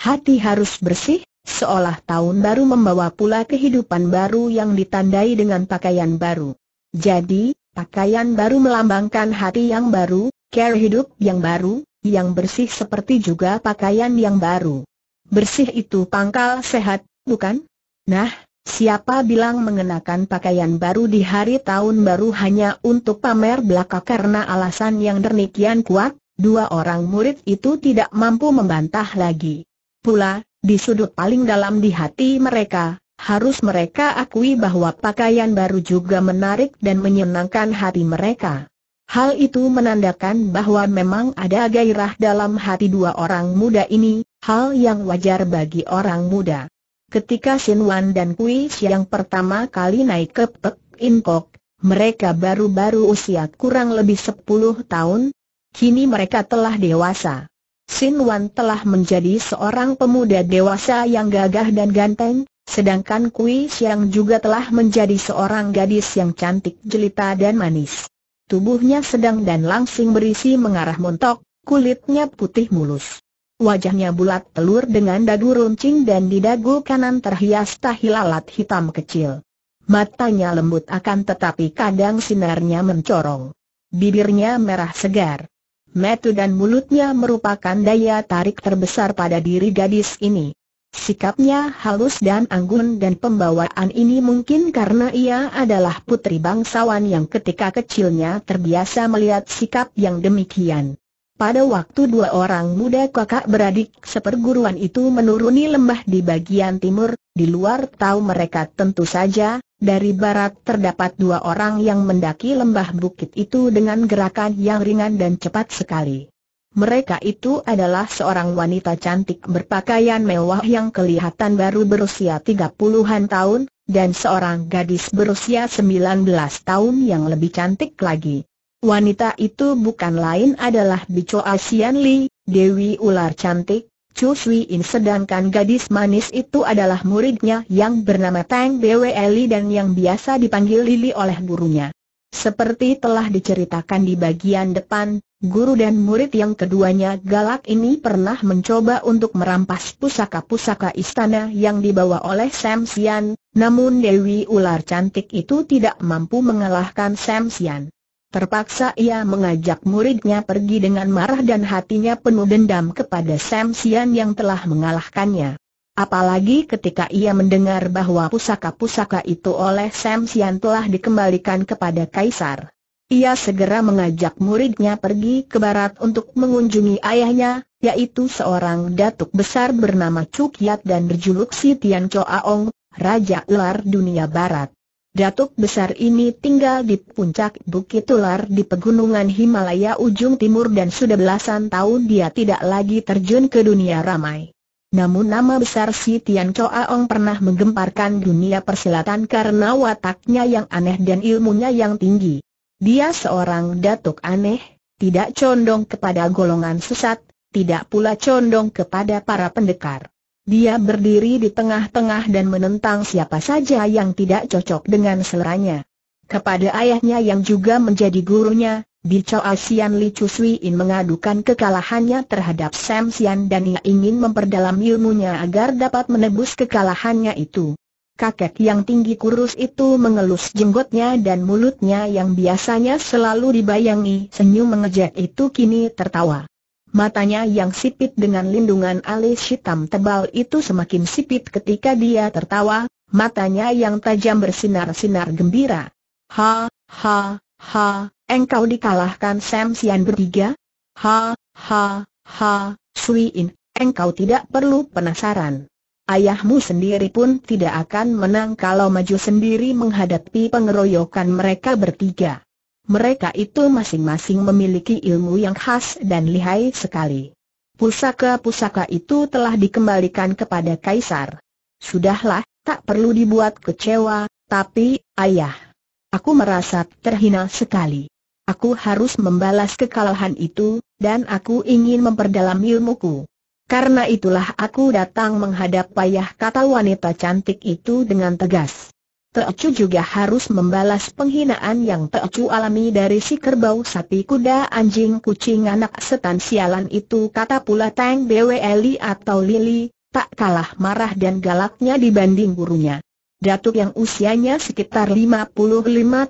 Hati harus bersih, seolah tahun baru membawa pula kehidupan baru yang ditandai dengan pakaian baru. Jadi, pakaian baru melambangkan hati yang baru, care hidup yang baru, yang bersih seperti juga pakaian yang baru. Bersih itu pangkal sehat, bukan? Nah, Siapa bilang mengenakan pakaian baru di hari tahun baru hanya untuk pamer belaka karena alasan yang demikian kuat, dua orang murid itu tidak mampu membantah lagi. Pula, di sudut paling dalam di hati mereka, harus mereka akui bahwa pakaian baru juga menarik dan menyenangkan hati mereka. Hal itu menandakan bahwa memang ada gairah dalam hati dua orang muda ini, hal yang wajar bagi orang muda. Ketika Sin Wan dan Kui Siang pertama kali naik ke Pek In Kok, mereka baru-baru usia kurang lebih 10 tahun, kini mereka telah dewasa. Sin Wan telah menjadi seorang pemuda dewasa yang gagah dan ganteng, sedangkan Kui Xiang juga telah menjadi seorang gadis yang cantik jelita dan manis. Tubuhnya sedang dan langsing berisi mengarah montok, kulitnya putih mulus. Wajahnya bulat telur dengan dagu runcing dan di dagu kanan terhias tahi lalat hitam kecil. Matanya lembut akan tetapi kadang sinarnya mencorong. Bibirnya merah segar. Metu dan mulutnya merupakan daya tarik terbesar pada diri gadis ini. Sikapnya halus dan anggun dan pembawaan ini mungkin karena ia adalah putri bangsawan yang ketika kecilnya terbiasa melihat sikap yang demikian. Pada waktu dua orang muda kakak beradik seperguruan itu menuruni lembah di bagian timur, di luar tahu mereka tentu saja, dari barat terdapat dua orang yang mendaki lembah bukit itu dengan gerakan yang ringan dan cepat sekali. Mereka itu adalah seorang wanita cantik berpakaian mewah yang kelihatan baru berusia tiga puluhan tahun, dan seorang gadis berusia sembilan belas tahun yang lebih cantik lagi. Wanita itu bukan lain adalah Bicho Asian Li, Dewi Ular Cantik, Chu Sui In sedangkan gadis manis itu adalah muridnya yang bernama Tang Bwe Li dan yang biasa dipanggil Lili oleh gurunya. Seperti telah diceritakan di bagian depan, guru dan murid yang keduanya galak ini pernah mencoba untuk merampas pusaka-pusaka istana yang dibawa oleh Sam Sian, namun Dewi Ular Cantik itu tidak mampu mengalahkan Sam Sian. Terpaksa ia mengajak muridnya pergi dengan marah dan hatinya penuh dendam kepada Sam Sian yang telah mengalahkannya. Apalagi ketika ia mendengar bahwa pusaka-pusaka itu oleh Sam Sian telah dikembalikan kepada Kaisar. Ia segera mengajak muridnya pergi ke barat untuk mengunjungi ayahnya, yaitu seorang datuk besar bernama Cukyat dan berjuluk Si Tian Choaong, Raja Ular Dunia Barat. Datuk besar ini tinggal di puncak Bukit Tular di pegunungan Himalaya ujung timur dan sudah belasan tahun dia tidak lagi terjun ke dunia ramai. Namun nama besar si Tian Choa Ong pernah menggemparkan dunia persilatan karena wataknya yang aneh dan ilmunya yang tinggi. Dia seorang datuk aneh, tidak condong kepada golongan sesat, tidak pula condong kepada para pendekar. Dia berdiri di tengah-tengah dan menentang siapa saja yang tidak cocok dengan seleranya. Kepada ayahnya yang juga menjadi gurunya, Bicho Asian Li In mengadukan kekalahannya terhadap Sam Sian dan ia ingin memperdalam ilmunya agar dapat menebus kekalahannya itu. Kakek yang tinggi kurus itu mengelus jenggotnya dan mulutnya yang biasanya selalu dibayangi senyum mengejek itu kini tertawa. Matanya yang sipit dengan lindungan alis hitam tebal itu semakin sipit ketika dia tertawa, matanya yang tajam bersinar-sinar gembira. Ha, ha, ha, engkau dikalahkan Sam Sian bertiga? Ha, ha, ha, Sui In, engkau tidak perlu penasaran. Ayahmu sendiri pun tidak akan menang kalau maju sendiri menghadapi pengeroyokan mereka bertiga mereka itu masing-masing memiliki ilmu yang khas dan lihai sekali. Pusaka-pusaka itu telah dikembalikan kepada Kaisar. Sudahlah, tak perlu dibuat kecewa, tapi, ayah. Aku merasa terhina sekali. Aku harus membalas kekalahan itu, dan aku ingin memperdalam ilmuku. Karena itulah aku datang menghadap ayah, kata wanita cantik itu dengan tegas. Teocu juga harus membalas penghinaan yang Teocu alami dari si kerbau sapi kuda anjing kucing anak setan sialan itu kata pula Tang Bwe atau Lili, tak kalah marah dan galaknya dibanding gurunya. Datuk yang usianya sekitar 55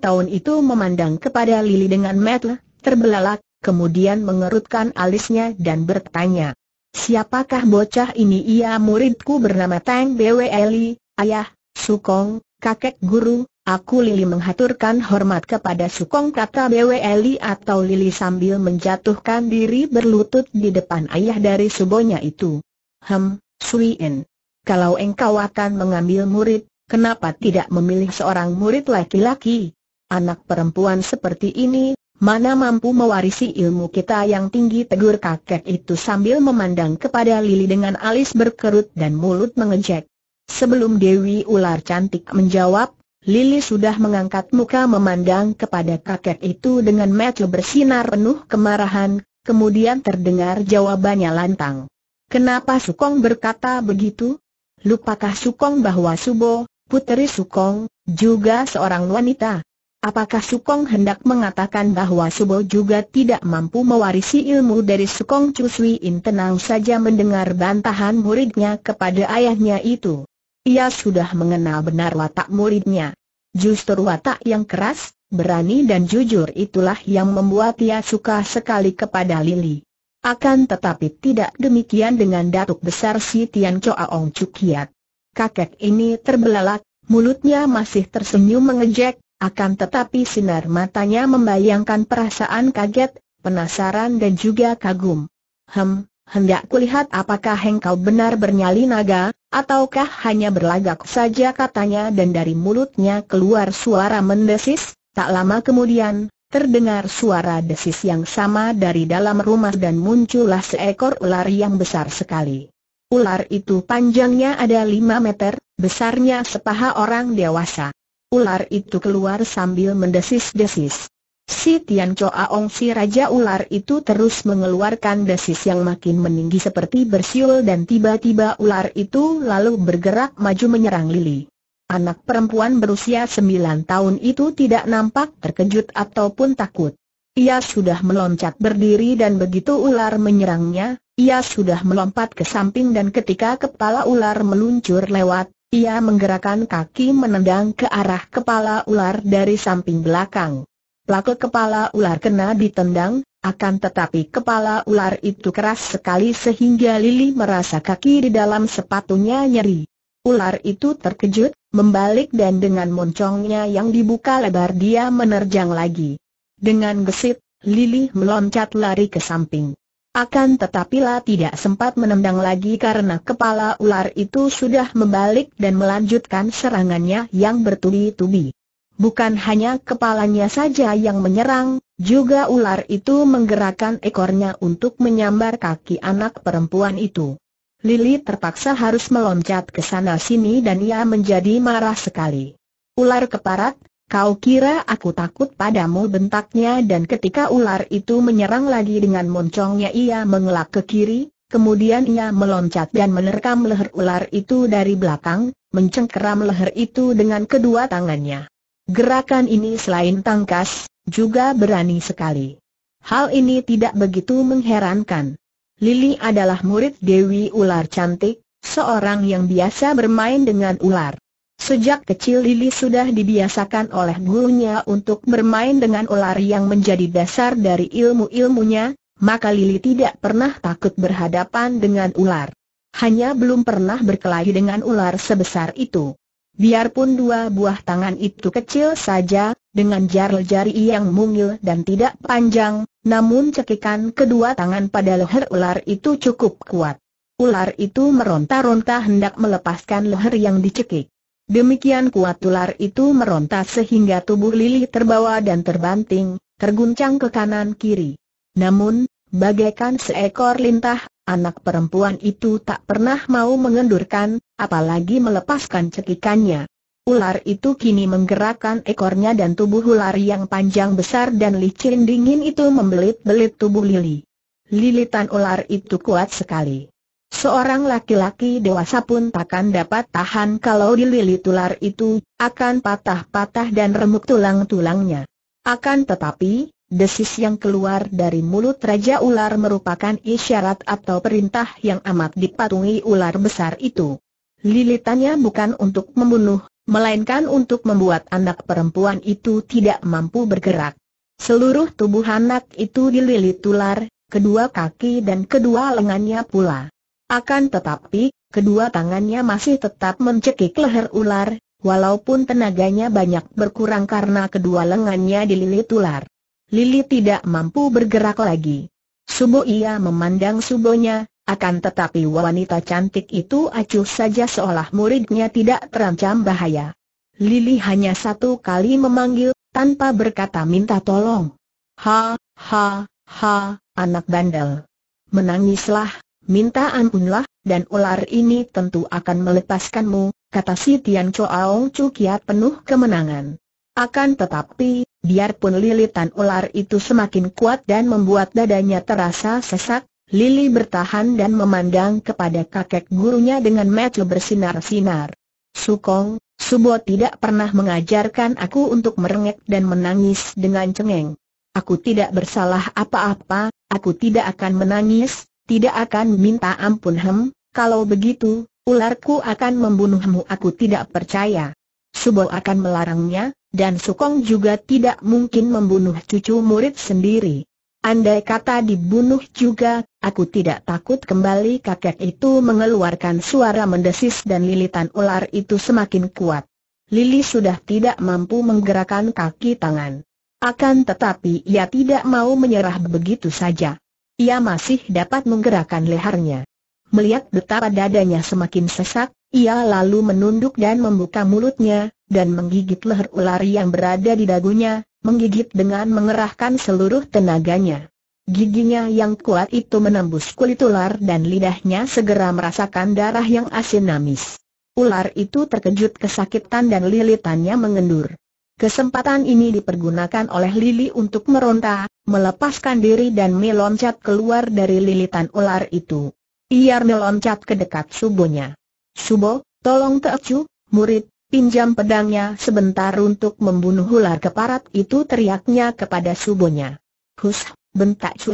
tahun itu memandang kepada Lili dengan metel, terbelalak, kemudian mengerutkan alisnya dan bertanya, Siapakah bocah ini? Ia muridku bernama Tang Bwe ayah, Sukong, Kakek guru, aku Lili menghaturkan hormat kepada Sukong kata Eli atau Lili sambil menjatuhkan diri berlutut di depan ayah dari subonya itu. Hem, Suien. Kalau engkau akan mengambil murid, kenapa tidak memilih seorang murid laki-laki? Anak perempuan seperti ini Mana mampu mewarisi ilmu kita yang tinggi tegur kakek itu sambil memandang kepada Lili dengan alis berkerut dan mulut mengejek. Sebelum Dewi Ular Cantik menjawab, Lili sudah mengangkat muka memandang kepada kakek itu dengan mata bersinar penuh kemarahan, kemudian terdengar jawabannya lantang. Kenapa Sukong berkata begitu? Lupakah Sukong bahwa Subo, puteri Sukong, juga seorang wanita? Apakah Sukong hendak mengatakan bahwa Subo juga tidak mampu mewarisi ilmu dari Sukong Cuswi In tenang saja mendengar bantahan muridnya kepada ayahnya itu. Ia sudah mengenal benar watak muridnya. Justru watak yang keras, berani dan jujur itulah yang membuat ia suka sekali kepada Lily. Akan tetapi tidak demikian dengan datuk besar si Tian Choa Ong Cukiat. Kakek ini terbelalak, mulutnya masih tersenyum mengejek, akan tetapi sinar matanya membayangkan perasaan kaget, penasaran dan juga kagum. Hem, hendak kulihat apakah engkau benar bernyali naga, ataukah hanya berlagak saja katanya dan dari mulutnya keluar suara mendesis, tak lama kemudian, terdengar suara desis yang sama dari dalam rumah dan muncullah seekor ular yang besar sekali. Ular itu panjangnya ada 5 meter, besarnya sepaha orang dewasa. Ular itu keluar sambil mendesis-desis. Si Tian Cho Aong si Raja Ular itu terus mengeluarkan desis yang makin meninggi seperti bersiul dan tiba-tiba ular itu lalu bergerak maju menyerang Lili. Anak perempuan berusia 9 tahun itu tidak nampak terkejut ataupun takut. Ia sudah meloncat berdiri dan begitu ular menyerangnya, ia sudah melompat ke samping dan ketika kepala ular meluncur lewat, ia menggerakkan kaki menendang ke arah kepala ular dari samping belakang. Laku kepala ular kena ditendang, akan tetapi kepala ular itu keras sekali sehingga Lili merasa kaki di dalam sepatunya nyeri. Ular itu terkejut, membalik dan dengan moncongnya yang dibuka lebar dia menerjang lagi. Dengan gesit, Lili meloncat lari ke samping. Akan tetapi lah tidak sempat menendang lagi karena kepala ular itu sudah membalik dan melanjutkan serangannya yang bertubi-tubi. Bukan hanya kepalanya saja yang menyerang, juga ular itu menggerakkan ekornya untuk menyambar kaki anak perempuan itu. Lili terpaksa harus meloncat ke sana-sini dan ia menjadi marah sekali. Ular keparat, kau kira aku takut padamu bentaknya dan ketika ular itu menyerang lagi dengan moncongnya ia mengelak ke kiri, kemudian ia meloncat dan menerkam leher ular itu dari belakang, mencengkeram leher itu dengan kedua tangannya. Gerakan ini selain tangkas, juga berani sekali. Hal ini tidak begitu mengherankan. Lili adalah murid Dewi Ular Cantik, seorang yang biasa bermain dengan ular. Sejak kecil Lili sudah dibiasakan oleh gurunya untuk bermain dengan ular yang menjadi dasar dari ilmu-ilmunya, maka Lili tidak pernah takut berhadapan dengan ular. Hanya belum pernah berkelahi dengan ular sebesar itu. Biarpun dua buah tangan itu kecil saja, dengan jari-jari yang mungil dan tidak panjang, namun cekikan kedua tangan pada leher ular itu cukup kuat. Ular itu meronta-ronta hendak melepaskan leher yang dicekik. Demikian kuat ular itu meronta sehingga tubuh Lili terbawa dan terbanting, terguncang ke kanan kiri. Namun, bagaikan seekor lintah, anak perempuan itu tak pernah mau mengendurkan, apalagi melepaskan cekikannya. Ular itu kini menggerakkan ekornya dan tubuh ular yang panjang besar dan licin dingin itu membelit-belit tubuh Lili. Lilitan ular itu kuat sekali. Seorang laki-laki dewasa pun takkan dapat tahan kalau dililit ular itu, akan patah-patah dan remuk tulang-tulangnya. Akan tetapi, desis yang keluar dari mulut Raja Ular merupakan isyarat atau perintah yang amat dipatuhi ular besar itu. Lilitannya bukan untuk membunuh, melainkan untuk membuat anak perempuan itu tidak mampu bergerak. Seluruh tubuh anak itu dililit ular, kedua kaki dan kedua lengannya pula. Akan tetapi, kedua tangannya masih tetap mencekik leher ular, walaupun tenaganya banyak berkurang karena kedua lengannya dililit ular. Lili tidak mampu bergerak lagi. Subo ia memandang subonya, akan tetapi wanita cantik itu acuh saja seolah muridnya tidak terancam bahaya. Lili hanya satu kali memanggil, tanpa berkata minta tolong. Ha, ha, ha, anak bandel. Menangislah, minta ampunlah, dan ular ini tentu akan melepaskanmu, kata si Tian Choao Chu kiat penuh kemenangan. Akan tetapi, biarpun lilitan ular itu semakin kuat dan membuat dadanya terasa sesak, Lili bertahan dan memandang kepada kakek gurunya dengan mata bersinar-sinar. Sukong, Subo tidak pernah mengajarkan aku untuk merengek dan menangis dengan cengeng. Aku tidak bersalah apa-apa, aku tidak akan menangis, tidak akan minta ampun hem, kalau begitu, ularku akan membunuhmu aku tidak percaya. Subo akan melarangnya, dan Sukong juga tidak mungkin membunuh cucu murid sendiri. Andai kata dibunuh juga, Aku tidak takut kembali kakek itu mengeluarkan suara mendesis dan lilitan ular itu semakin kuat. Lili sudah tidak mampu menggerakkan kaki tangan. Akan tetapi ia tidak mau menyerah begitu saja. Ia masih dapat menggerakkan lehernya. Melihat betapa dadanya semakin sesak, ia lalu menunduk dan membuka mulutnya, dan menggigit leher ular yang berada di dagunya, menggigit dengan mengerahkan seluruh tenaganya. Giginya yang kuat itu menembus kulit ular dan lidahnya segera merasakan darah yang asin namis. Ular itu terkejut kesakitan dan lilitannya mengendur. Kesempatan ini dipergunakan oleh Lili untuk meronta, melepaskan diri dan meloncat keluar dari lilitan ular itu. Ia meloncat ke dekat subonya. Subo, tolong Teocu, murid, pinjam pedangnya sebentar untuk membunuh ular keparat itu teriaknya kepada subonya. Hus, bentak Chu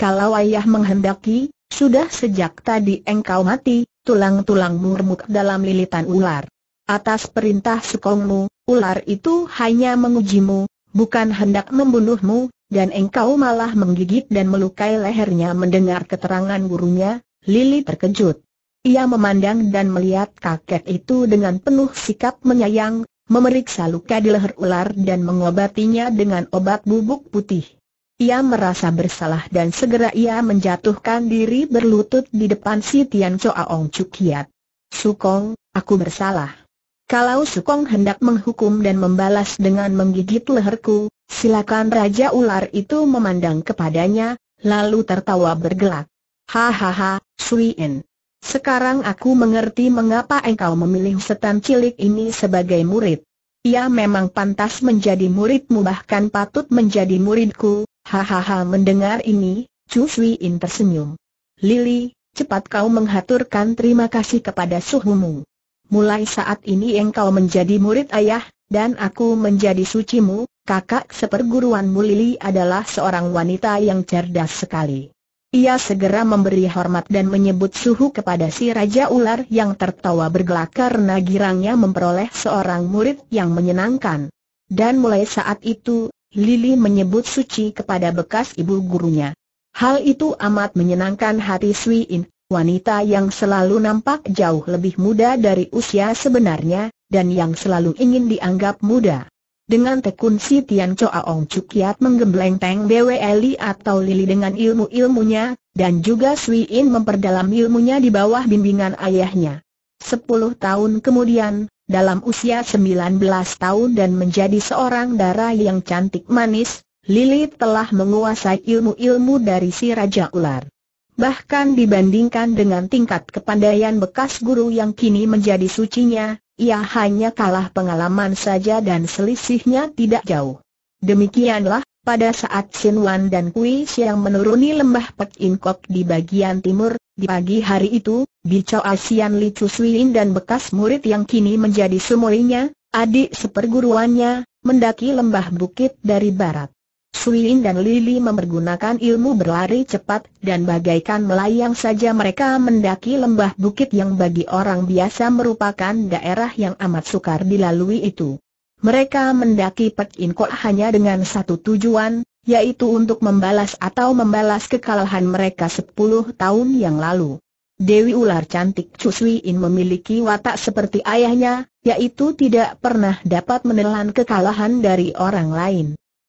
Kalau ayah menghendaki, sudah sejak tadi engkau mati, tulang tulang remuk dalam lilitan ular. Atas perintah sukongmu, ular itu hanya mengujimu, bukan hendak membunuhmu, dan engkau malah menggigit dan melukai lehernya mendengar keterangan gurunya, Lili terkejut. Ia memandang dan melihat kakek itu dengan penuh sikap menyayang, memeriksa luka di leher ular dan mengobatinya dengan obat bubuk putih. Ia merasa bersalah dan segera ia menjatuhkan diri berlutut di depan si Tian Choaong Cukiat. Sukong, aku bersalah. Kalau Sukong hendak menghukum dan membalas dengan menggigit leherku, silakan Raja Ular itu memandang kepadanya, lalu tertawa bergelak. Hahaha, Sui En. Sekarang aku mengerti mengapa engkau memilih setan cilik ini sebagai murid. Ia memang pantas menjadi muridmu bahkan patut menjadi muridku, Hahaha mendengar ini, Chu Sui In tersenyum. Lili, cepat kau menghaturkan terima kasih kepada suhumu. Mulai saat ini engkau menjadi murid ayah, dan aku menjadi sucimu, kakak seperguruanmu Lili adalah seorang wanita yang cerdas sekali. Ia segera memberi hormat dan menyebut suhu kepada si Raja Ular yang tertawa bergelak karena girangnya memperoleh seorang murid yang menyenangkan. Dan mulai saat itu, Lili menyebut suci kepada bekas ibu gurunya. Hal itu amat menyenangkan hati Sui In, wanita yang selalu nampak jauh lebih muda dari usia sebenarnya, dan yang selalu ingin dianggap muda. Dengan tekun si Tian Choa Ong Cukiat menggembleng Teng Bwe Li atau Lili dengan ilmu-ilmunya, dan juga Sui In memperdalam ilmunya di bawah bimbingan ayahnya. Sepuluh tahun kemudian, dalam usia 19 tahun dan menjadi seorang darah yang cantik manis, Lili telah menguasai ilmu-ilmu dari si Raja Ular. Bahkan dibandingkan dengan tingkat kepandaian bekas guru yang kini menjadi sucinya, ia hanya kalah pengalaman saja dan selisihnya tidak jauh. Demikianlah, pada saat Sin Wan dan Kui yang menuruni lembah Pek In Kok di bagian timur, di pagi hari itu, Bicau Asian Li Suiin dan bekas murid yang kini menjadi semuanya, adik seperguruannya, mendaki lembah bukit dari barat. Suin dan Lili mempergunakan ilmu berlari cepat dan bagaikan melayang saja mereka mendaki lembah bukit yang bagi orang biasa merupakan daerah yang amat sukar dilalui itu. Mereka mendaki Pek Inko hanya dengan satu tujuan, yaitu untuk membalas atau membalas kekalahan mereka sepuluh tahun yang lalu. Dewi ular cantik Cuswi In memiliki watak seperti ayahnya, yaitu tidak pernah dapat menelan kekalahan dari orang lain.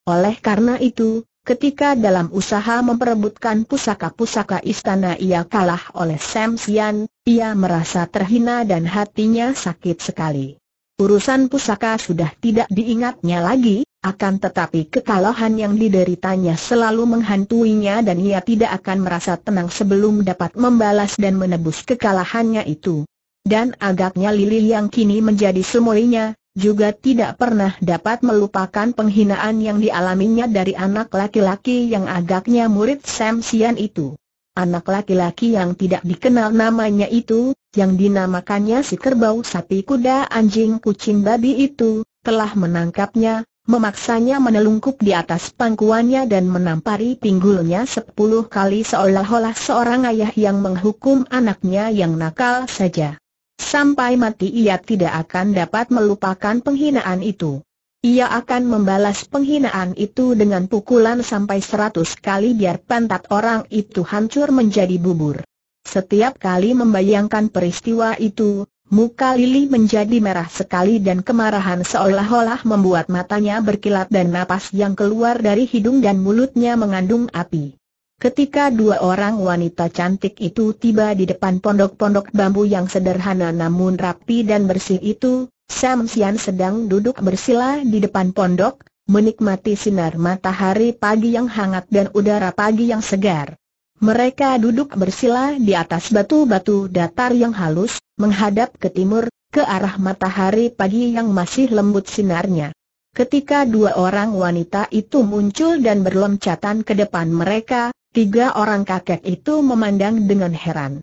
Oleh karena itu, ketika dalam usaha memperebutkan pusaka-pusaka istana ia kalah oleh Sam Sian, ia merasa terhina dan hatinya sakit sekali. Urusan pusaka sudah tidak diingatnya lagi, akan tetapi kekalahan yang dideritanya selalu menghantuinya dan ia tidak akan merasa tenang sebelum dapat membalas dan menebus kekalahannya itu. Dan agaknya Lili yang kini menjadi semuanya, juga tidak pernah dapat melupakan penghinaan yang dialaminya dari anak laki-laki yang agaknya murid Sam Sian itu. Anak laki-laki yang tidak dikenal namanya itu, yang dinamakannya si kerbau sapi kuda anjing kucing babi itu, telah menangkapnya, memaksanya menelungkup di atas pangkuannya dan menampari pinggulnya sepuluh kali seolah-olah seorang ayah yang menghukum anaknya yang nakal saja. Sampai mati ia tidak akan dapat melupakan penghinaan itu. Ia akan membalas penghinaan itu dengan pukulan sampai seratus kali biar pantat orang itu hancur menjadi bubur. Setiap kali membayangkan peristiwa itu, muka Lili menjadi merah sekali dan kemarahan seolah-olah membuat matanya berkilat dan napas yang keluar dari hidung dan mulutnya mengandung api. Ketika dua orang wanita cantik itu tiba di depan pondok-pondok bambu yang sederhana namun rapi dan bersih itu, Sam Sian sedang duduk bersila di depan pondok, menikmati sinar matahari pagi yang hangat dan udara pagi yang segar. Mereka duduk bersila di atas batu-batu datar yang halus, menghadap ke timur, ke arah matahari pagi yang masih lembut sinarnya. Ketika dua orang wanita itu muncul dan berloncatan ke depan mereka, tiga orang kakek itu memandang dengan heran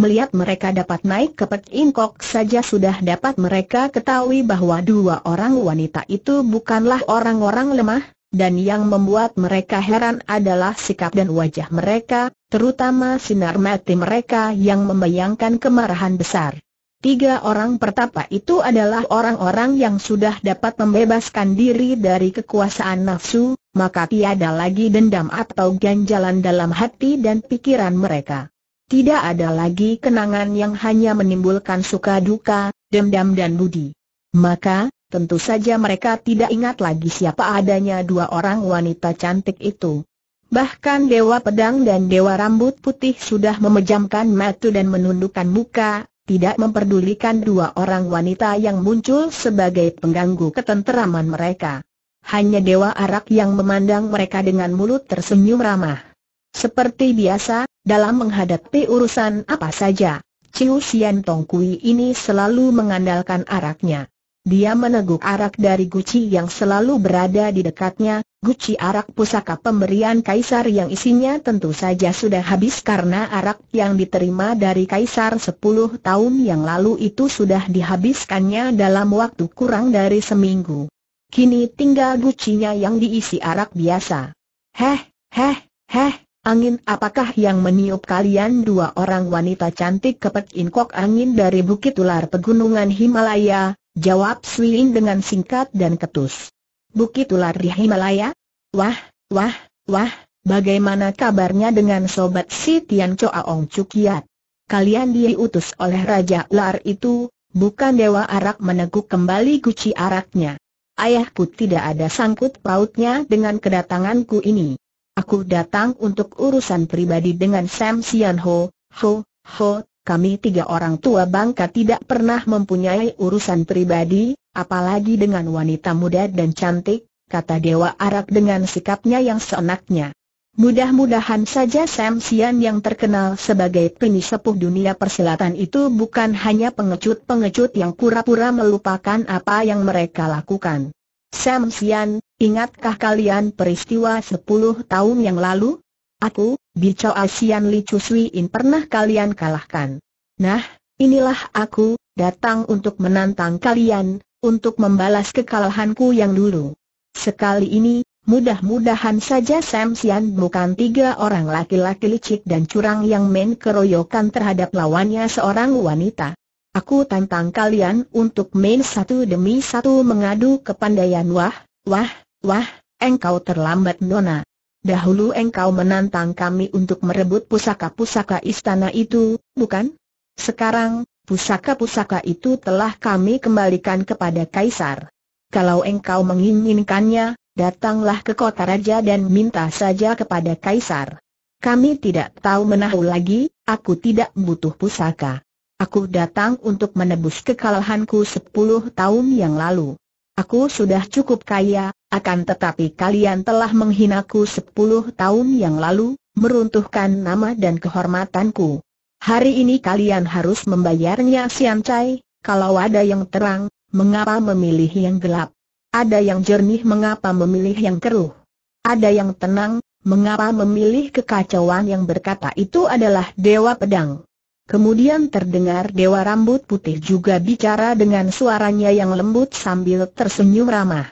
melihat mereka dapat naik ke Pek Inkok saja sudah dapat mereka ketahui bahwa dua orang wanita itu bukanlah orang-orang lemah, dan yang membuat mereka heran adalah sikap dan wajah mereka, terutama sinar mati mereka yang membayangkan kemarahan besar. Tiga orang pertapa itu adalah orang-orang yang sudah dapat membebaskan diri dari kekuasaan nafsu, maka tiada lagi dendam atau ganjalan dalam hati dan pikiran mereka. Tidak ada lagi kenangan yang hanya menimbulkan suka duka, dendam dan budi. Maka, tentu saja mereka tidak ingat lagi siapa adanya dua orang wanita cantik itu. Bahkan Dewa Pedang dan Dewa Rambut Putih sudah memejamkan mata dan menundukkan muka, tidak memperdulikan dua orang wanita yang muncul sebagai pengganggu ketenteraman mereka. Hanya Dewa Arak yang memandang mereka dengan mulut tersenyum ramah. Seperti biasa, dalam menghadapi urusan apa saja, Chiu Xian Tong Kui ini selalu mengandalkan araknya. Dia meneguk arak dari guci yang selalu berada di dekatnya, guci arak pusaka pemberian kaisar yang isinya tentu saja sudah habis karena arak yang diterima dari kaisar 10 tahun yang lalu itu sudah dihabiskannya dalam waktu kurang dari seminggu. Kini tinggal gucinya yang diisi arak biasa. Heh, heh, heh, Angin apakah yang meniup kalian dua orang wanita cantik kepet Inkok angin dari bukit ular pegunungan Himalaya, jawab Swin dengan singkat dan ketus. Bukit ular di Himalaya? Wah, wah, wah, bagaimana kabarnya dengan sobat si Tian Choa Ong Cukiat? Kalian diutus oleh Raja Ular itu, bukan Dewa Arak meneguk kembali guci araknya. Ayahku tidak ada sangkut pautnya dengan kedatanganku ini. Aku datang untuk urusan pribadi dengan Sam Sian Ho, Ho, Ho, kami tiga orang tua bangka tidak pernah mempunyai urusan pribadi, apalagi dengan wanita muda dan cantik, kata Dewa Arak dengan sikapnya yang seenaknya. Mudah-mudahan saja Sam Sian yang terkenal sebagai penyesepuh dunia persilatan itu bukan hanya pengecut-pengecut yang pura-pura melupakan apa yang mereka lakukan. Sam Sian, ingatkah kalian peristiwa 10 tahun yang lalu? Aku, Bicau Asian Li In pernah kalian kalahkan. Nah, inilah aku, datang untuk menantang kalian, untuk membalas kekalahanku yang dulu. Sekali ini, mudah-mudahan saja Sam Sian bukan tiga orang laki-laki licik dan curang yang main keroyokan terhadap lawannya seorang wanita. Aku tantang kalian untuk main satu demi satu mengadu kepandaian wah, wah, wah, engkau terlambat Nona. Dahulu engkau menantang kami untuk merebut pusaka-pusaka istana itu, bukan? Sekarang, pusaka-pusaka itu telah kami kembalikan kepada Kaisar. Kalau engkau menginginkannya, datanglah ke kota raja dan minta saja kepada Kaisar. Kami tidak tahu menahu lagi, aku tidak butuh pusaka. Aku datang untuk menebus kekalahanku sepuluh tahun yang lalu. Aku sudah cukup kaya, akan tetapi kalian telah menghinaku sepuluh tahun yang lalu, meruntuhkan nama dan kehormatanku. Hari ini kalian harus membayarnya siancai, kalau ada yang terang, mengapa memilih yang gelap? Ada yang jernih mengapa memilih yang keruh? Ada yang tenang, mengapa memilih kekacauan yang berkata itu adalah Dewa Pedang? Kemudian terdengar Dewa Rambut Putih juga bicara dengan suaranya yang lembut sambil tersenyum ramah.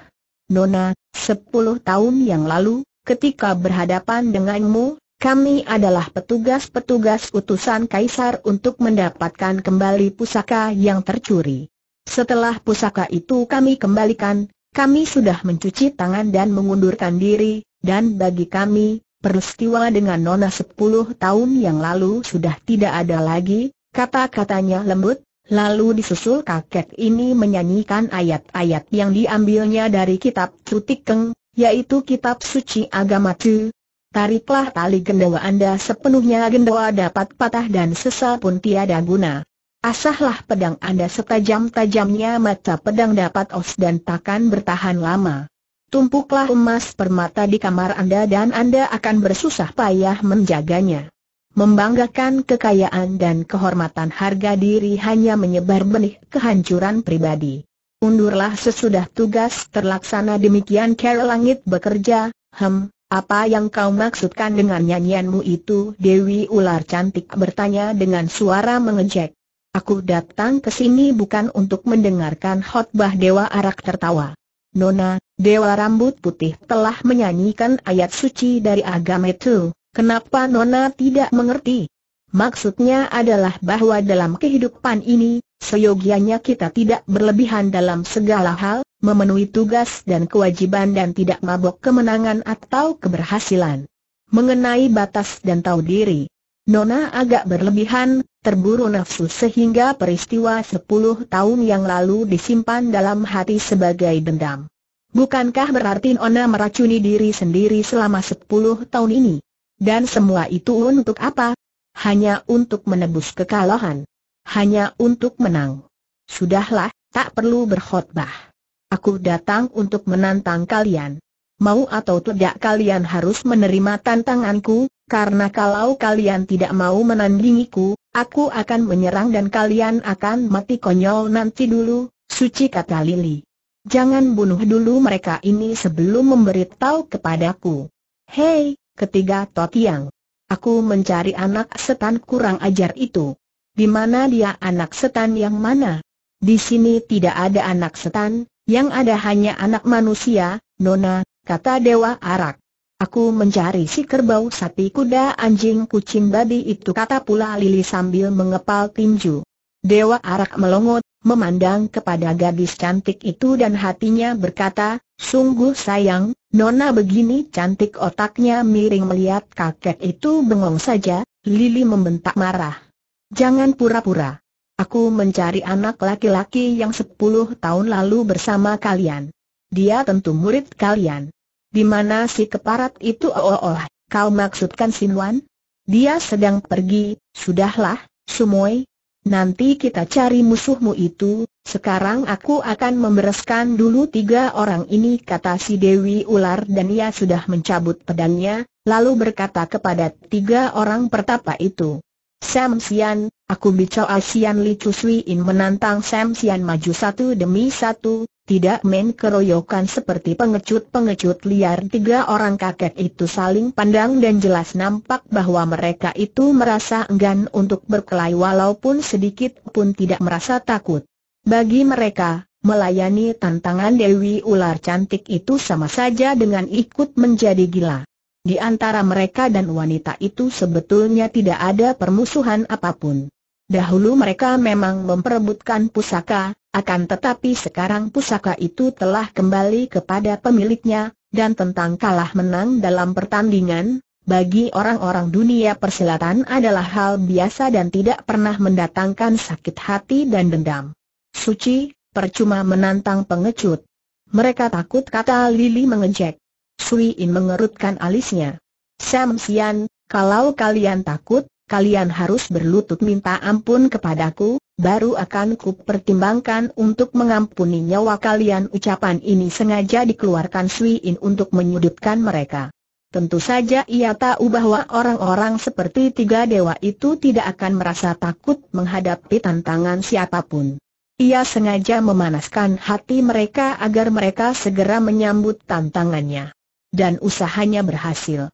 Nona, sepuluh tahun yang lalu, ketika berhadapan denganmu, kami adalah petugas-petugas utusan Kaisar untuk mendapatkan kembali pusaka yang tercuri. Setelah pusaka itu kami kembalikan, kami sudah mencuci tangan dan mengundurkan diri, dan bagi kami, Peristiwa dengan Nona sepuluh tahun yang lalu sudah tidak ada lagi, kata-katanya lembut, lalu disusul kakek ini menyanyikan ayat-ayat yang diambilnya dari kitab Cutikeng, yaitu kitab suci agama Tu. Tariklah tali gendawa Anda sepenuhnya gendawa dapat patah dan sesal pun tiada guna. Asahlah pedang Anda setajam-tajamnya mata pedang dapat os dan takkan bertahan lama. Tumpuklah emas permata di kamar Anda dan Anda akan bersusah payah menjaganya. Membanggakan kekayaan dan kehormatan harga diri hanya menyebar benih kehancuran pribadi. Undurlah sesudah tugas terlaksana demikian Carol Langit bekerja, hem, apa yang kau maksudkan dengan nyanyianmu itu? Dewi ular cantik bertanya dengan suara mengejek. Aku datang ke sini bukan untuk mendengarkan khotbah Dewa Arak tertawa. Nona, Dewa Rambut Putih telah menyanyikan ayat suci dari agama itu, kenapa Nona tidak mengerti? Maksudnya adalah bahwa dalam kehidupan ini, seyogianya kita tidak berlebihan dalam segala hal, memenuhi tugas dan kewajiban dan tidak mabok kemenangan atau keberhasilan. Mengenai batas dan tahu diri, Nona agak berlebihan, terburu nafsu sehingga peristiwa 10 tahun yang lalu disimpan dalam hati sebagai dendam. Bukankah berarti Nona meracuni diri sendiri selama 10 tahun ini? Dan semua itu untuk apa? Hanya untuk menebus kekalahan. Hanya untuk menang. Sudahlah, tak perlu berkhotbah. Aku datang untuk menantang kalian. Mau atau tidak kalian harus menerima tantanganku, karena kalau kalian tidak mau menandingiku, aku akan menyerang dan kalian akan mati konyol nanti dulu, suci kata Lily. Jangan bunuh dulu mereka ini sebelum memberitahu kepadaku. Hei, ketiga Totiang. Aku mencari anak setan kurang ajar itu. Di mana dia anak setan yang mana? Di sini tidak ada anak setan, yang ada hanya anak manusia, Nona, kata Dewa Arak. Aku mencari si kerbau sapi kuda anjing kucing babi itu kata pula Lili sambil mengepal tinju. Dewa Arak melongot, memandang kepada gadis cantik itu dan hatinya berkata, sungguh sayang, nona begini cantik otaknya miring melihat kakek itu bengong saja, Lili membentak marah. Jangan pura-pura. Aku mencari anak laki-laki yang sepuluh tahun lalu bersama kalian. Dia tentu murid kalian. Di mana si keparat itu? Oh, oh, oh. kau maksudkan Sinwan? Dia sedang pergi, sudahlah, Sumoy, Nanti kita cari musuhmu itu, sekarang aku akan membereskan dulu tiga orang ini kata si Dewi Ular dan ia sudah mencabut pedangnya, lalu berkata kepada tiga orang pertapa itu. Sam Sian, aku bicara Sian Li Chuswi In menantang Sam Sian maju satu demi satu, tidak main keroyokan seperti pengecut-pengecut liar tiga orang kakek itu saling pandang dan jelas nampak bahwa mereka itu merasa enggan untuk berkelahi walaupun sedikit pun tidak merasa takut. Bagi mereka, melayani tantangan Dewi Ular cantik itu sama saja dengan ikut menjadi gila. Di antara mereka dan wanita itu sebetulnya tidak ada permusuhan apapun. Dahulu mereka memang memperebutkan pusaka, akan tetapi sekarang pusaka itu telah kembali kepada pemiliknya, dan tentang kalah menang dalam pertandingan, bagi orang-orang dunia persilatan adalah hal biasa dan tidak pernah mendatangkan sakit hati dan dendam. Suci, percuma menantang pengecut. Mereka takut kata Lili mengejek. Sui In mengerutkan alisnya. Sam Sian, kalau kalian takut, kalian harus berlutut minta ampun kepadaku, baru akan kupertimbangkan untuk mengampuni nyawa kalian ucapan ini sengaja dikeluarkan Sui In untuk menyudutkan mereka. Tentu saja ia tahu bahwa orang-orang seperti tiga dewa itu tidak akan merasa takut menghadapi tantangan siapapun. Ia sengaja memanaskan hati mereka agar mereka segera menyambut tantangannya. Dan usahanya berhasil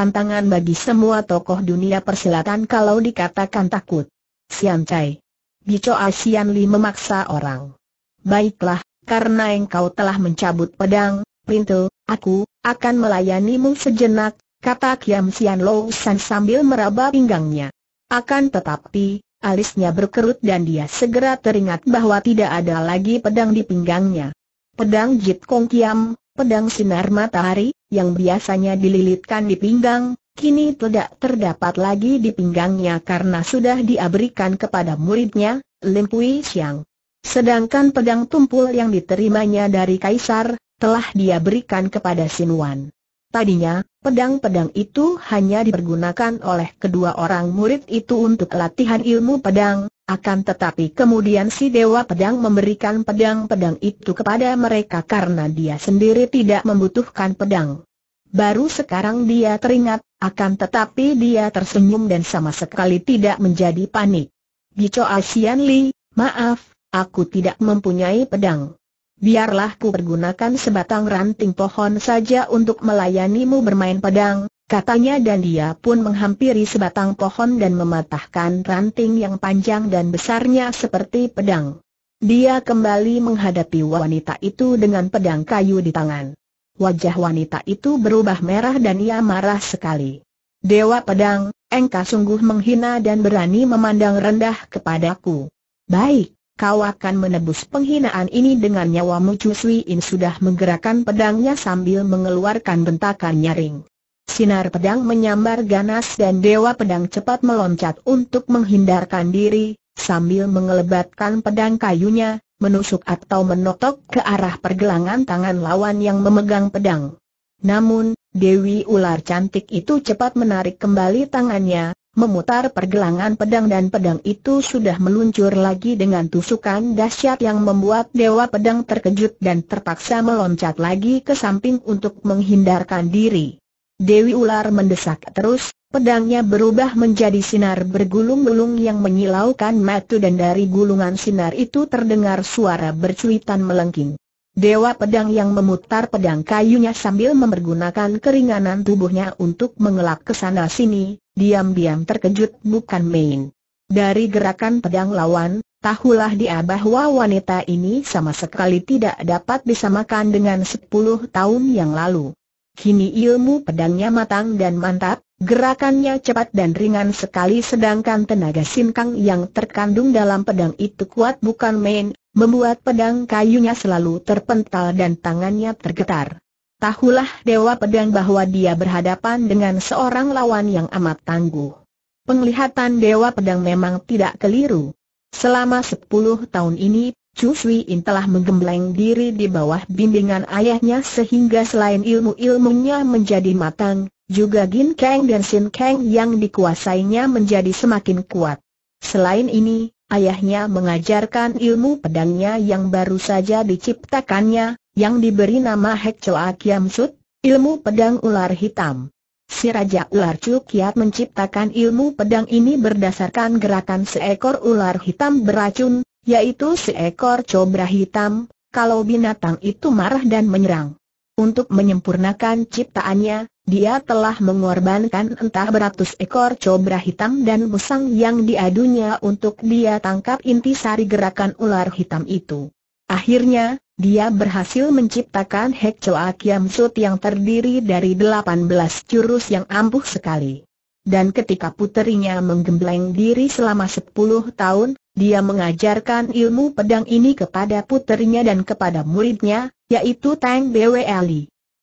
tantangan bagi semua tokoh dunia persilatan kalau dikatakan takut. Sian Cai, Bico Asian Li memaksa orang. Baiklah, karena engkau telah mencabut pedang, Pintu, aku akan melayanimu sejenak, kata Kiam Sian Lo San sambil meraba pinggangnya. Akan tetapi, alisnya berkerut dan dia segera teringat bahwa tidak ada lagi pedang di pinggangnya. Pedang Jit Kong Kiam, Pedang sinar matahari, yang biasanya dililitkan di pinggang, kini tidak terdapat lagi di pinggangnya karena sudah diaberikan kepada muridnya, Lim Pui Xiang. Sedangkan pedang tumpul yang diterimanya dari Kaisar, telah dia berikan kepada Wan. Tadinya, pedang-pedang itu hanya dipergunakan oleh kedua orang murid itu untuk latihan ilmu pedang, akan tetapi kemudian si Dewa Pedang memberikan pedang-pedang itu kepada mereka karena dia sendiri tidak membutuhkan pedang. Baru sekarang dia teringat, akan tetapi dia tersenyum dan sama sekali tidak menjadi panik. Gico Asian Li, maaf, aku tidak mempunyai pedang. Biarlah ku pergunakan sebatang ranting pohon saja untuk melayanimu bermain pedang, Katanya dan dia pun menghampiri sebatang pohon dan mematahkan ranting yang panjang dan besarnya seperti pedang. Dia kembali menghadapi wanita itu dengan pedang kayu di tangan. Wajah wanita itu berubah merah dan ia marah sekali. Dewa pedang, engkau sungguh menghina dan berani memandang rendah kepadaku. Baik, kau akan menebus penghinaan ini dengan nyawamu Cuswi In sudah menggerakkan pedangnya sambil mengeluarkan bentakan nyaring. Sinar pedang menyambar ganas dan dewa pedang cepat meloncat untuk menghindarkan diri, sambil mengelebatkan pedang kayunya, menusuk atau menotok ke arah pergelangan tangan lawan yang memegang pedang. Namun, Dewi ular cantik itu cepat menarik kembali tangannya, memutar pergelangan pedang dan pedang itu sudah meluncur lagi dengan tusukan dahsyat yang membuat dewa pedang terkejut dan terpaksa meloncat lagi ke samping untuk menghindarkan diri. Dewi Ular mendesak terus, pedangnya berubah menjadi sinar bergulung-gulung yang menyilaukan mata dan dari gulungan sinar itu terdengar suara bercuitan melengking. Dewa pedang yang memutar pedang kayunya sambil mempergunakan keringanan tubuhnya untuk mengelak ke sana sini, diam-diam terkejut bukan main. Dari gerakan pedang lawan, tahulah dia bahwa wanita ini sama sekali tidak dapat disamakan dengan 10 tahun yang lalu. Kini ilmu pedangnya matang dan mantap, gerakannya cepat dan ringan sekali sedangkan tenaga sinkang yang terkandung dalam pedang itu kuat bukan main, membuat pedang kayunya selalu terpental dan tangannya tergetar. Tahulah Dewa Pedang bahwa dia berhadapan dengan seorang lawan yang amat tangguh. Penglihatan Dewa Pedang memang tidak keliru. Selama 10 tahun ini Chu Sui In telah menggembleng diri di bawah bimbingan ayahnya sehingga selain ilmu-ilmunya menjadi matang, juga Gin Kang dan Sin Kang yang dikuasainya menjadi semakin kuat. Selain ini, ayahnya mengajarkan ilmu pedangnya yang baru saja diciptakannya, yang diberi nama Hek Choa Kiam Sut, ilmu pedang ular hitam. Si Raja Ular Chu Kiat menciptakan ilmu pedang ini berdasarkan gerakan seekor ular hitam beracun, yaitu seekor cobra hitam, kalau binatang itu marah dan menyerang. Untuk menyempurnakan ciptaannya, dia telah mengorbankan entah beratus ekor cobra hitam dan musang yang diadunya untuk dia tangkap inti sari gerakan ular hitam itu. Akhirnya, dia berhasil menciptakan Hek Choa Kiam Sut yang terdiri dari delapan belas jurus yang ampuh sekali. Dan ketika puterinya menggembleng diri selama sepuluh tahun, dia mengajarkan ilmu pedang ini kepada puterinya dan kepada muridnya, yaitu Tang Bwe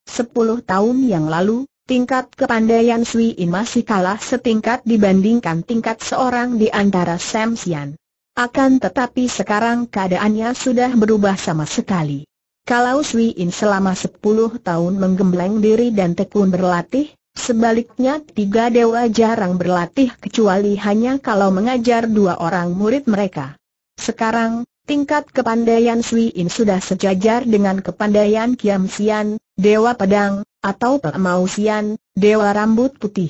Sepuluh tahun yang lalu, tingkat kepandaian Sui In masih kalah setingkat dibandingkan tingkat seorang di antara Sam Sian. Akan tetapi sekarang keadaannya sudah berubah sama sekali. Kalau Sui In selama sepuluh tahun menggembleng diri dan tekun berlatih, Sebaliknya tiga dewa jarang berlatih kecuali hanya kalau mengajar dua orang murid mereka. Sekarang, tingkat kepandaian Sui In sudah sejajar dengan kepandaian Kiam Sian, Dewa Pedang, atau Pemau Sian, Dewa Rambut Putih.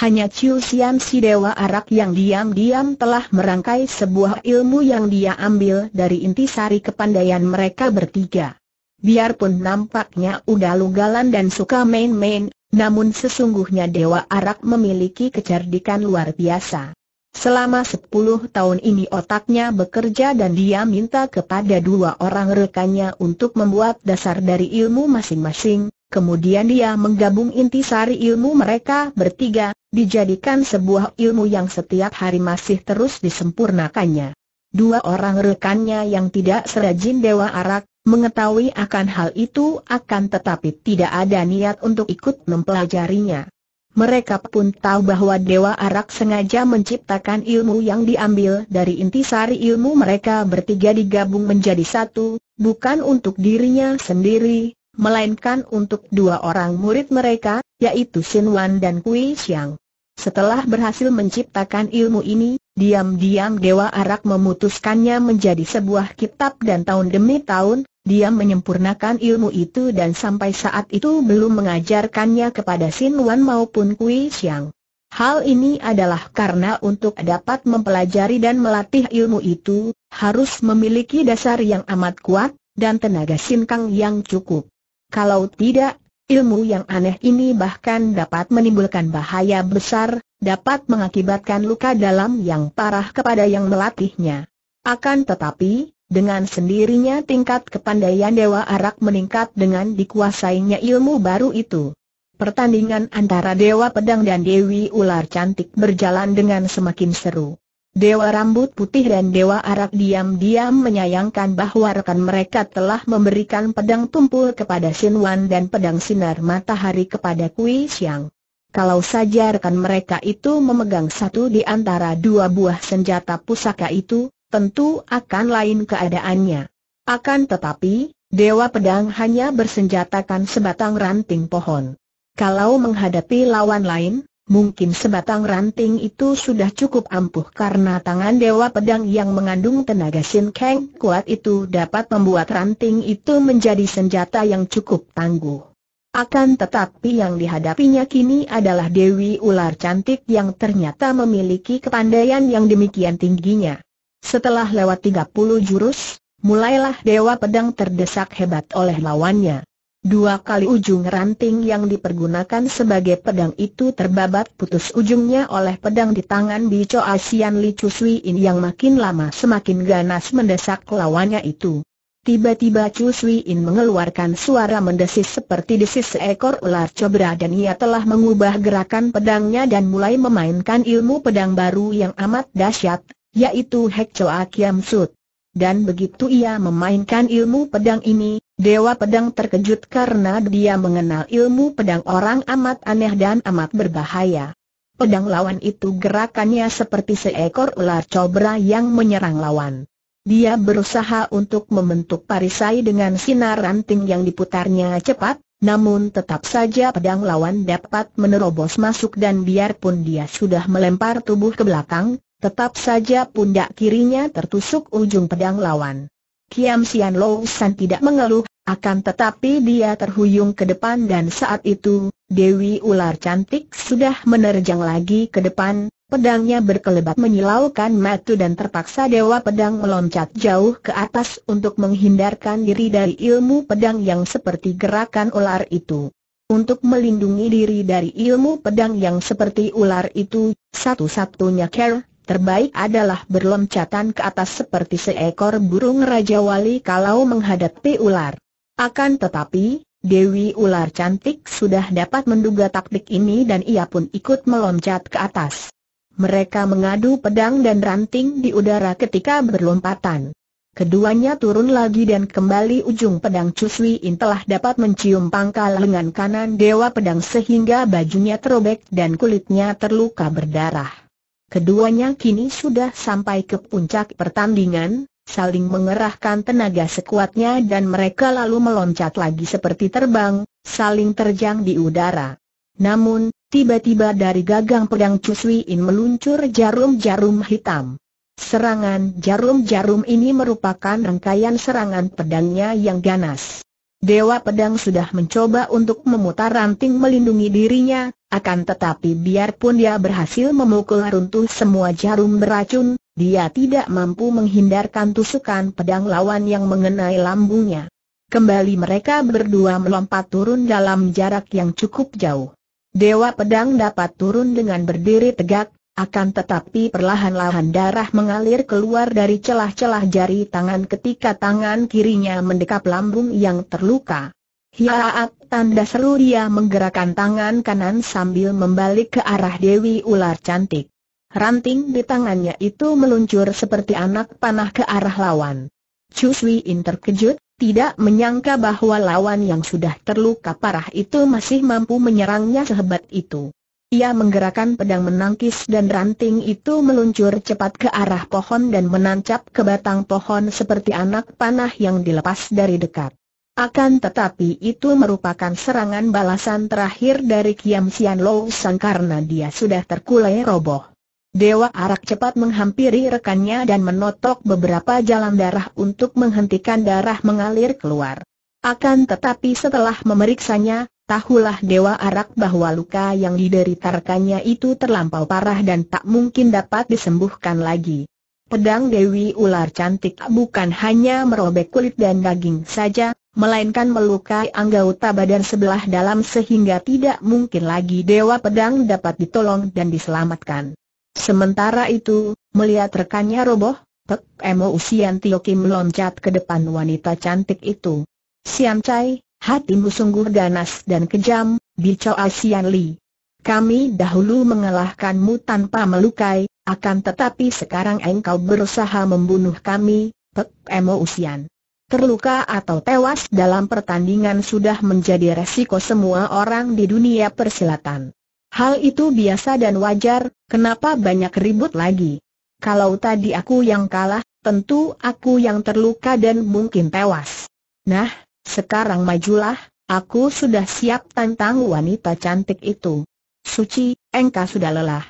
Hanya Chiu Sian si Dewa Arak yang diam-diam telah merangkai sebuah ilmu yang dia ambil dari inti sari kepandaian mereka bertiga biarpun nampaknya udah lugalan dan suka main-main, namun sesungguhnya Dewa Arak memiliki kecerdikan luar biasa. Selama 10 tahun ini otaknya bekerja dan dia minta kepada dua orang rekannya untuk membuat dasar dari ilmu masing-masing, kemudian dia menggabung intisari ilmu mereka bertiga, dijadikan sebuah ilmu yang setiap hari masih terus disempurnakannya. Dua orang rekannya yang tidak serajin Dewa Arak, mengetahui akan hal itu akan tetapi tidak ada niat untuk ikut mempelajarinya. Mereka pun tahu bahwa Dewa Arak sengaja menciptakan ilmu yang diambil dari intisari ilmu mereka bertiga digabung menjadi satu, bukan untuk dirinya sendiri, melainkan untuk dua orang murid mereka, yaitu Sin Wan dan Kui Xiang. Setelah berhasil menciptakan ilmu ini, diam-diam Dewa Arak memutuskannya menjadi sebuah kitab dan tahun demi tahun, dia menyempurnakan ilmu itu dan sampai saat itu belum mengajarkannya kepada Sin Wan maupun Kui Xiang. Hal ini adalah karena untuk dapat mempelajari dan melatih ilmu itu, harus memiliki dasar yang amat kuat, dan tenaga sin Kang yang cukup. Kalau tidak, ilmu yang aneh ini bahkan dapat menimbulkan bahaya besar, dapat mengakibatkan luka dalam yang parah kepada yang melatihnya. Akan tetapi, dengan sendirinya tingkat kepandaian Dewa Arak meningkat dengan dikuasainya ilmu baru itu. Pertandingan antara Dewa Pedang dan Dewi Ular Cantik berjalan dengan semakin seru. Dewa Rambut Putih dan Dewa Arak diam-diam menyayangkan bahwa rekan mereka telah memberikan pedang tumpul kepada Sinwan dan pedang sinar matahari kepada Kui Xiang. Kalau saja rekan mereka itu memegang satu di antara dua buah senjata pusaka itu, tentu akan lain keadaannya. Akan tetapi, Dewa Pedang hanya bersenjatakan sebatang ranting pohon. Kalau menghadapi lawan lain, mungkin sebatang ranting itu sudah cukup ampuh karena tangan Dewa Pedang yang mengandung tenaga Sin Kang kuat itu dapat membuat ranting itu menjadi senjata yang cukup tangguh. Akan tetapi yang dihadapinya kini adalah Dewi Ular Cantik yang ternyata memiliki kepandaian yang demikian tingginya. Setelah lewat 30 jurus, mulailah Dewa Pedang terdesak hebat oleh lawannya. Dua kali ujung ranting yang dipergunakan sebagai pedang itu terbabat putus ujungnya oleh pedang di tangan Bico Asian Li Cusui yang makin lama semakin ganas mendesak lawannya itu. Tiba-tiba Cusui mengeluarkan suara mendesis seperti desis seekor ular cobra dan ia telah mengubah gerakan pedangnya dan mulai memainkan ilmu pedang baru yang amat dahsyat, yaitu Hek Choa Kiam Sut. Dan begitu ia memainkan ilmu pedang ini, Dewa Pedang terkejut karena dia mengenal ilmu pedang orang amat aneh dan amat berbahaya. Pedang lawan itu gerakannya seperti seekor ular cobra yang menyerang lawan. Dia berusaha untuk membentuk parisai dengan sinar ranting yang diputarnya cepat, namun tetap saja pedang lawan dapat menerobos masuk dan biarpun dia sudah melempar tubuh ke belakang, Tetap saja pundak kirinya tertusuk ujung pedang lawan. Kiam Sian Lo San tidak mengeluh, akan tetapi dia terhuyung ke depan dan saat itu, Dewi Ular Cantik sudah menerjang lagi ke depan, pedangnya berkelebat menyilaukan matu dan terpaksa Dewa Pedang meloncat jauh ke atas untuk menghindarkan diri dari ilmu pedang yang seperti gerakan ular itu. Untuk melindungi diri dari ilmu pedang yang seperti ular itu, satu-satunya care Terbaik adalah berloncatan ke atas seperti seekor burung Raja Wali kalau menghadapi ular. Akan tetapi, Dewi ular cantik sudah dapat menduga taktik ini dan ia pun ikut meloncat ke atas. Mereka mengadu pedang dan ranting di udara ketika berlompatan. Keduanya turun lagi dan kembali ujung pedang Cuswi In telah dapat mencium pangkal lengan kanan Dewa Pedang sehingga bajunya terobek dan kulitnya terluka berdarah. Keduanya kini sudah sampai ke puncak pertandingan, saling mengerahkan tenaga sekuatnya dan mereka lalu meloncat lagi seperti terbang, saling terjang di udara. Namun, tiba-tiba dari gagang pedang In meluncur jarum-jarum hitam. Serangan jarum-jarum ini merupakan rangkaian serangan pedangnya yang ganas. Dewa Pedang sudah mencoba untuk memutar ranting melindungi dirinya, akan tetapi biarpun dia berhasil memukul runtuh semua jarum beracun, dia tidak mampu menghindarkan tusukan pedang lawan yang mengenai lambungnya. Kembali mereka berdua melompat turun dalam jarak yang cukup jauh. Dewa Pedang dapat turun dengan berdiri tegak, akan tetapi perlahan-lahan darah mengalir keluar dari celah-celah jari tangan ketika tangan kirinya mendekap lambung yang terluka. Hiaat tanda seru dia menggerakkan tangan kanan sambil membalik ke arah Dewi Ular Cantik. Ranting di tangannya itu meluncur seperti anak panah ke arah lawan. Chuswi Sui In terkejut, tidak menyangka bahwa lawan yang sudah terluka parah itu masih mampu menyerangnya sehebat itu. Ia menggerakkan pedang menangkis dan ranting itu meluncur cepat ke arah pohon dan menancap ke batang pohon seperti anak panah yang dilepas dari dekat. Akan tetapi itu merupakan serangan balasan terakhir dari Kiam Sian Lo Sang karena dia sudah terkulai roboh. Dewa Arak cepat menghampiri rekannya dan menotok beberapa jalan darah untuk menghentikan darah mengalir keluar. Akan tetapi setelah memeriksanya, Tahulah Dewa Arak bahwa luka yang dideritarkannya itu terlampau parah dan tak mungkin dapat disembuhkan lagi. Pedang Dewi Ular Cantik bukan hanya merobek kulit dan daging saja, melainkan melukai anggota badan sebelah dalam sehingga tidak mungkin lagi Dewa Pedang dapat ditolong dan diselamatkan. Sementara itu, melihat rekannya roboh, Pek Emo Usian Tio Kim loncat ke depan wanita cantik itu. Siam Chai, hatimu sungguh ganas dan kejam, Bicau Asian Li. Kami dahulu mengalahkanmu tanpa melukai, akan tetapi sekarang engkau berusaha membunuh kami, Pek Emo Usian. Terluka atau tewas dalam pertandingan sudah menjadi resiko semua orang di dunia persilatan. Hal itu biasa dan wajar, kenapa banyak ribut lagi? Kalau tadi aku yang kalah, tentu aku yang terluka dan mungkin tewas. Nah, sekarang majulah, aku sudah siap tantang wanita cantik itu. Suci, engkau sudah lelah.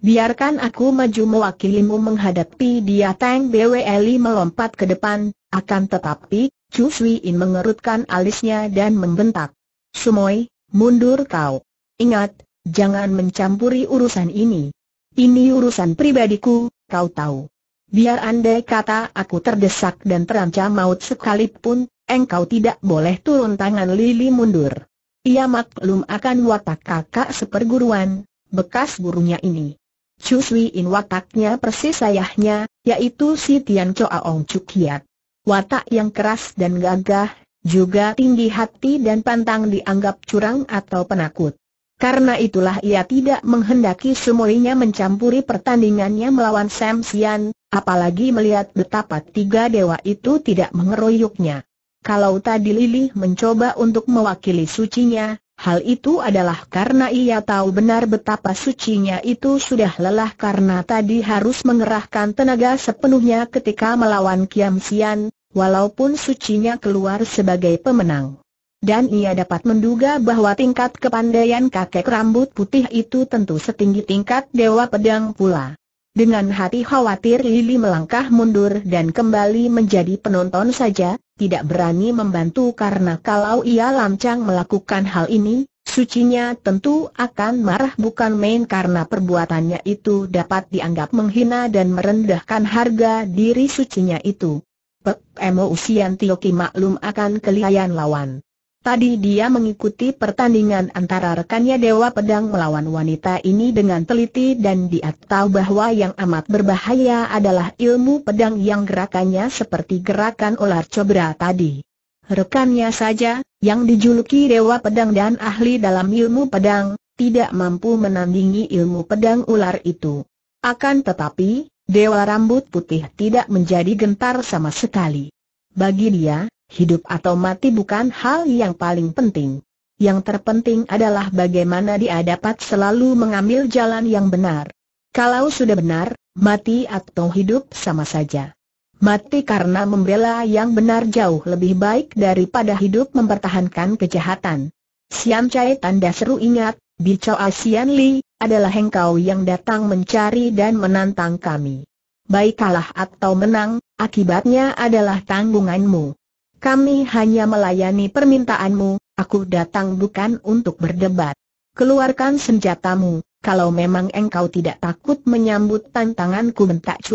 Biarkan aku maju mewakilimu menghadapi dia Tang Bweli melompat ke depan, akan tetapi, Chu Sui In mengerutkan alisnya dan membentak. Sumoi, mundur kau. Ingat, jangan mencampuri urusan ini. Ini urusan pribadiku, kau tahu. Biar andai kata aku terdesak dan terancam maut sekalipun, engkau tidak boleh turun tangan Lili mundur. Ia maklum akan watak kakak seperguruan, bekas gurunya ini. Cuswi In wataknya persis ayahnya, yaitu si Tian Choa Ong Cukiat. Watak yang keras dan gagah, juga tinggi hati dan pantang dianggap curang atau penakut. Karena itulah ia tidak menghendaki semuanya mencampuri pertandingannya melawan Sam Sian, apalagi melihat betapa tiga dewa itu tidak mengeroyoknya. Kalau tadi Lili mencoba untuk mewakili sucinya, hal itu adalah karena ia tahu benar betapa sucinya itu sudah lelah karena tadi harus mengerahkan tenaga sepenuhnya ketika melawan Kiam Sian, walaupun sucinya keluar sebagai pemenang. Dan ia dapat menduga bahwa tingkat kepandaian kakek rambut putih itu tentu setinggi tingkat dewa pedang pula. Dengan hati khawatir Lili melangkah mundur dan kembali menjadi penonton saja, tidak berani membantu karena kalau ia lancang melakukan hal ini, sucinya tentu akan marah bukan main karena perbuatannya itu dapat dianggap menghina dan merendahkan harga diri sucinya itu. Pek Emo Usian Tioki maklum akan kelihayan lawan. Tadi dia mengikuti pertandingan antara rekannya Dewa Pedang melawan wanita ini dengan teliti dan dia tahu bahwa yang amat berbahaya adalah ilmu pedang yang gerakannya seperti gerakan ular cobra tadi. Rekannya saja, yang dijuluki Dewa Pedang dan ahli dalam ilmu pedang, tidak mampu menandingi ilmu pedang ular itu. Akan tetapi, Dewa Rambut Putih tidak menjadi gentar sama sekali. Bagi dia, Hidup atau mati bukan hal yang paling penting. Yang terpenting adalah bagaimana dia dapat selalu mengambil jalan yang benar. Kalau sudah benar, mati atau hidup sama saja. Mati karena membela yang benar jauh lebih baik daripada hidup mempertahankan kejahatan. Siam Chai tanda seru ingat, Bicau Asian Li, adalah engkau yang datang mencari dan menantang kami. Baik kalah atau menang, akibatnya adalah tanggunganmu. Kami hanya melayani permintaanmu, aku datang bukan untuk berdebat. Keluarkan senjatamu, kalau memang engkau tidak takut menyambut tantanganku bentak Chu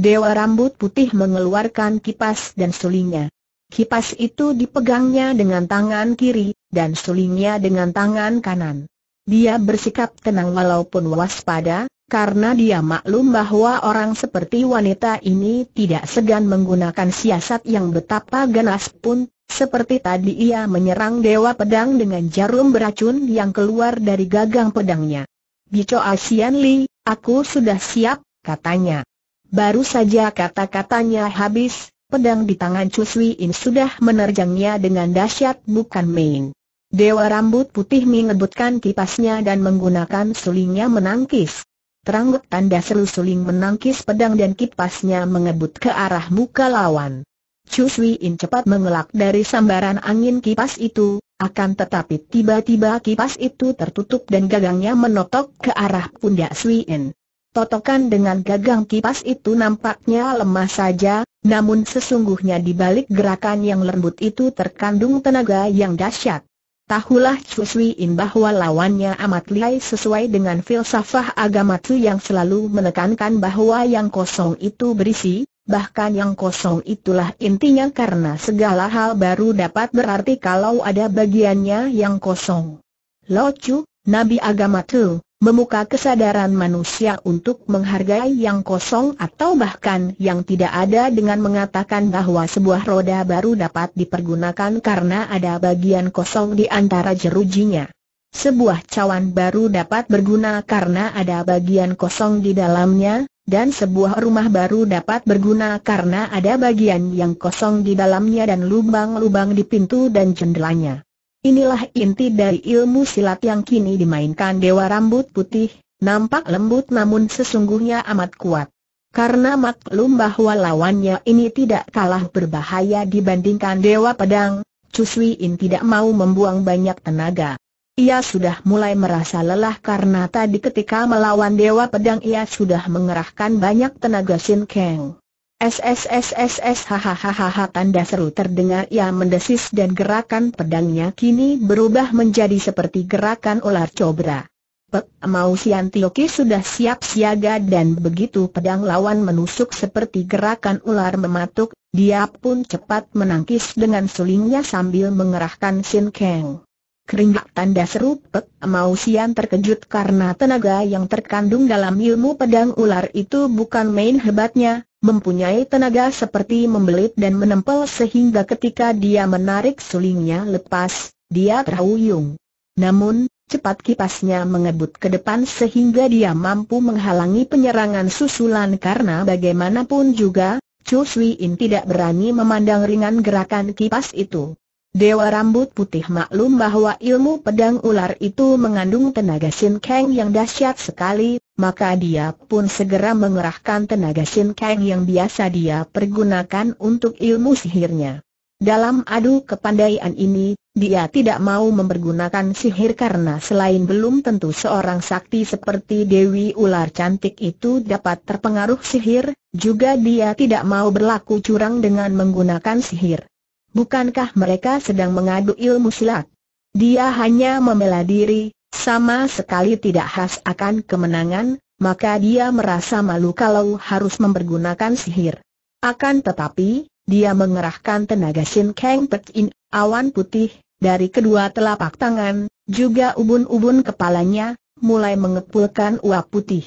Dewa rambut putih mengeluarkan kipas dan sulingnya. Kipas itu dipegangnya dengan tangan kiri, dan sulingnya dengan tangan kanan. Dia bersikap tenang walaupun waspada, karena dia maklum bahwa orang seperti wanita ini tidak segan menggunakan siasat yang betapa ganas pun, seperti tadi ia menyerang Dewa Pedang dengan jarum beracun yang keluar dari gagang pedangnya. Bico Asian Li, aku sudah siap, katanya. Baru saja kata-katanya habis, pedang di tangan Cuswi In sudah menerjangnya dengan dahsyat bukan main. Dewa rambut putih mengebutkan kipasnya dan menggunakan sulingnya menangkis. Terangguk tanda seru suling menangkis pedang dan kipasnya mengebut ke arah muka lawan. Chu Sui In cepat mengelak dari sambaran angin kipas itu, akan tetapi tiba-tiba kipas itu tertutup dan gagangnya menotok ke arah pundak Sui In. Totokan dengan gagang kipas itu nampaknya lemah saja, namun sesungguhnya di balik gerakan yang lembut itu terkandung tenaga yang dahsyat. Tahulah Chu Sui In bahwa lawannya amat lihai sesuai dengan filsafah agama Tzu yang selalu menekankan bahwa yang kosong itu berisi, bahkan yang kosong itulah intinya karena segala hal baru dapat berarti kalau ada bagiannya yang kosong. Lo Chu, Nabi agama Tzu, memuka kesadaran manusia untuk menghargai yang kosong atau bahkan yang tidak ada dengan mengatakan bahwa sebuah roda baru dapat dipergunakan karena ada bagian kosong di antara jerujinya. Sebuah cawan baru dapat berguna karena ada bagian kosong di dalamnya, dan sebuah rumah baru dapat berguna karena ada bagian yang kosong di dalamnya dan lubang-lubang di pintu dan jendelanya. Inilah inti dari ilmu silat yang kini dimainkan Dewa Rambut Putih, nampak lembut namun sesungguhnya amat kuat. Karena maklum bahwa lawannya ini tidak kalah berbahaya dibandingkan Dewa Pedang, Cuswi In tidak mau membuang banyak tenaga. Ia sudah mulai merasa lelah karena tadi ketika melawan Dewa Pedang ia sudah mengerahkan banyak tenaga Sin Kang. SSSSS hahaha tanda seru terdengar ia mendesis dan gerakan pedangnya kini berubah menjadi seperti gerakan ular cobra. Pek Mau Sian Tioki sudah siap siaga dan begitu pedang lawan menusuk seperti gerakan ular mematuk, dia pun cepat menangkis dengan sulingnya sambil mengerahkan Sin Kang. Keringat tanda seru Pek Mau Sian terkejut karena tenaga yang terkandung dalam ilmu pedang ular itu bukan main hebatnya, mempunyai tenaga seperti membelit dan menempel sehingga ketika dia menarik sulingnya lepas, dia terhuyung. Namun, cepat kipasnya mengebut ke depan sehingga dia mampu menghalangi penyerangan susulan karena bagaimanapun juga, Chu Sui In tidak berani memandang ringan gerakan kipas itu. Dewa Rambut Putih maklum bahwa ilmu pedang ular itu mengandung tenaga Sin Kang yang dahsyat sekali, maka dia pun segera mengerahkan tenaga Sin Kang yang biasa dia pergunakan untuk ilmu sihirnya. Dalam adu kepandaian ini, dia tidak mau mempergunakan sihir karena selain belum tentu seorang sakti seperti Dewi Ular Cantik itu dapat terpengaruh sihir, juga dia tidak mau berlaku curang dengan menggunakan sihir. Bukankah mereka sedang mengadu ilmu silat? Dia hanya membela diri, sama sekali tidak khas akan kemenangan, maka dia merasa malu kalau harus mempergunakan sihir. Akan tetapi, dia mengerahkan tenaga Shin Kang Pek In, awan putih, dari kedua telapak tangan, juga ubun-ubun kepalanya, mulai mengepulkan uap putih.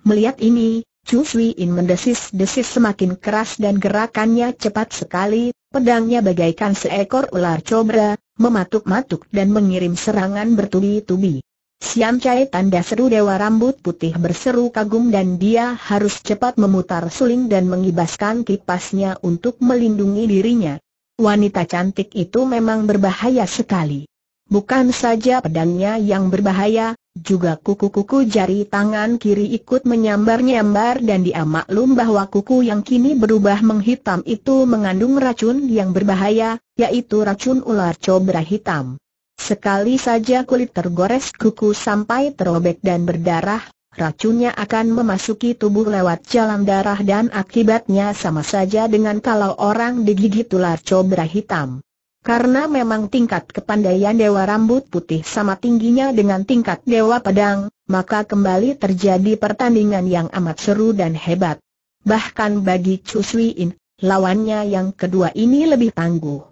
Melihat ini, Chu Sui In mendesis-desis semakin keras dan gerakannya cepat sekali, Pedangnya bagaikan seekor ular cobra, mematuk-matuk dan mengirim serangan bertubi-tubi. Siam Chai tanda seru dewa rambut putih berseru kagum dan dia harus cepat memutar suling dan mengibaskan kipasnya untuk melindungi dirinya. Wanita cantik itu memang berbahaya sekali. Bukan saja pedangnya yang berbahaya, juga kuku-kuku jari tangan kiri ikut menyambar-nyambar dan dia maklum bahwa kuku yang kini berubah menghitam itu mengandung racun yang berbahaya, yaitu racun ular cobra hitam. Sekali saja kulit tergores kuku sampai terobek dan berdarah, racunnya akan memasuki tubuh lewat jalan darah dan akibatnya sama saja dengan kalau orang digigit ular cobra hitam. Karena memang tingkat kepandaian Dewa Rambut Putih sama tingginya dengan tingkat Dewa Pedang, maka kembali terjadi pertandingan yang amat seru dan hebat. Bahkan bagi Chu In, lawannya yang kedua ini lebih tangguh.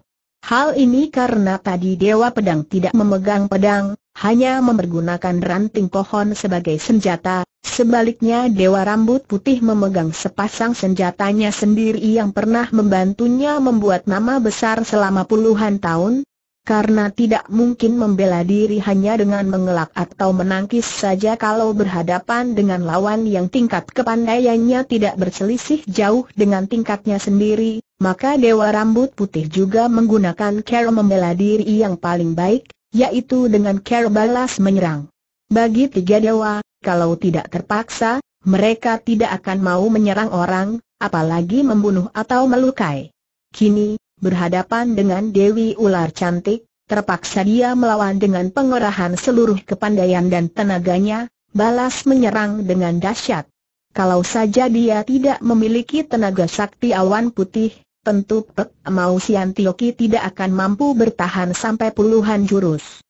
Hal ini karena tadi Dewa Pedang tidak memegang pedang, hanya mempergunakan ranting pohon sebagai senjata, Sebaliknya Dewa Rambut Putih memegang sepasang senjatanya sendiri yang pernah membantunya membuat nama besar selama puluhan tahun, karena tidak mungkin membela diri hanya dengan mengelak atau menangkis saja kalau berhadapan dengan lawan yang tingkat kepandaiannya tidak berselisih jauh dengan tingkatnya sendiri, maka Dewa Rambut Putih juga menggunakan cara membela diri yang paling baik, yaitu dengan cara balas menyerang. Bagi tiga dewa, kalau tidak terpaksa, mereka tidak akan mau menyerang orang, apalagi membunuh atau melukai. Kini, berhadapan dengan Dewi Ular Cantik, terpaksa dia melawan dengan pengerahan seluruh kepandaian dan tenaganya, balas menyerang dengan dahsyat. Kalau saja dia tidak memiliki tenaga sakti awan putih, tentu Pek Mausian Tioki tidak akan mampu bertahan sampai puluhan jurus.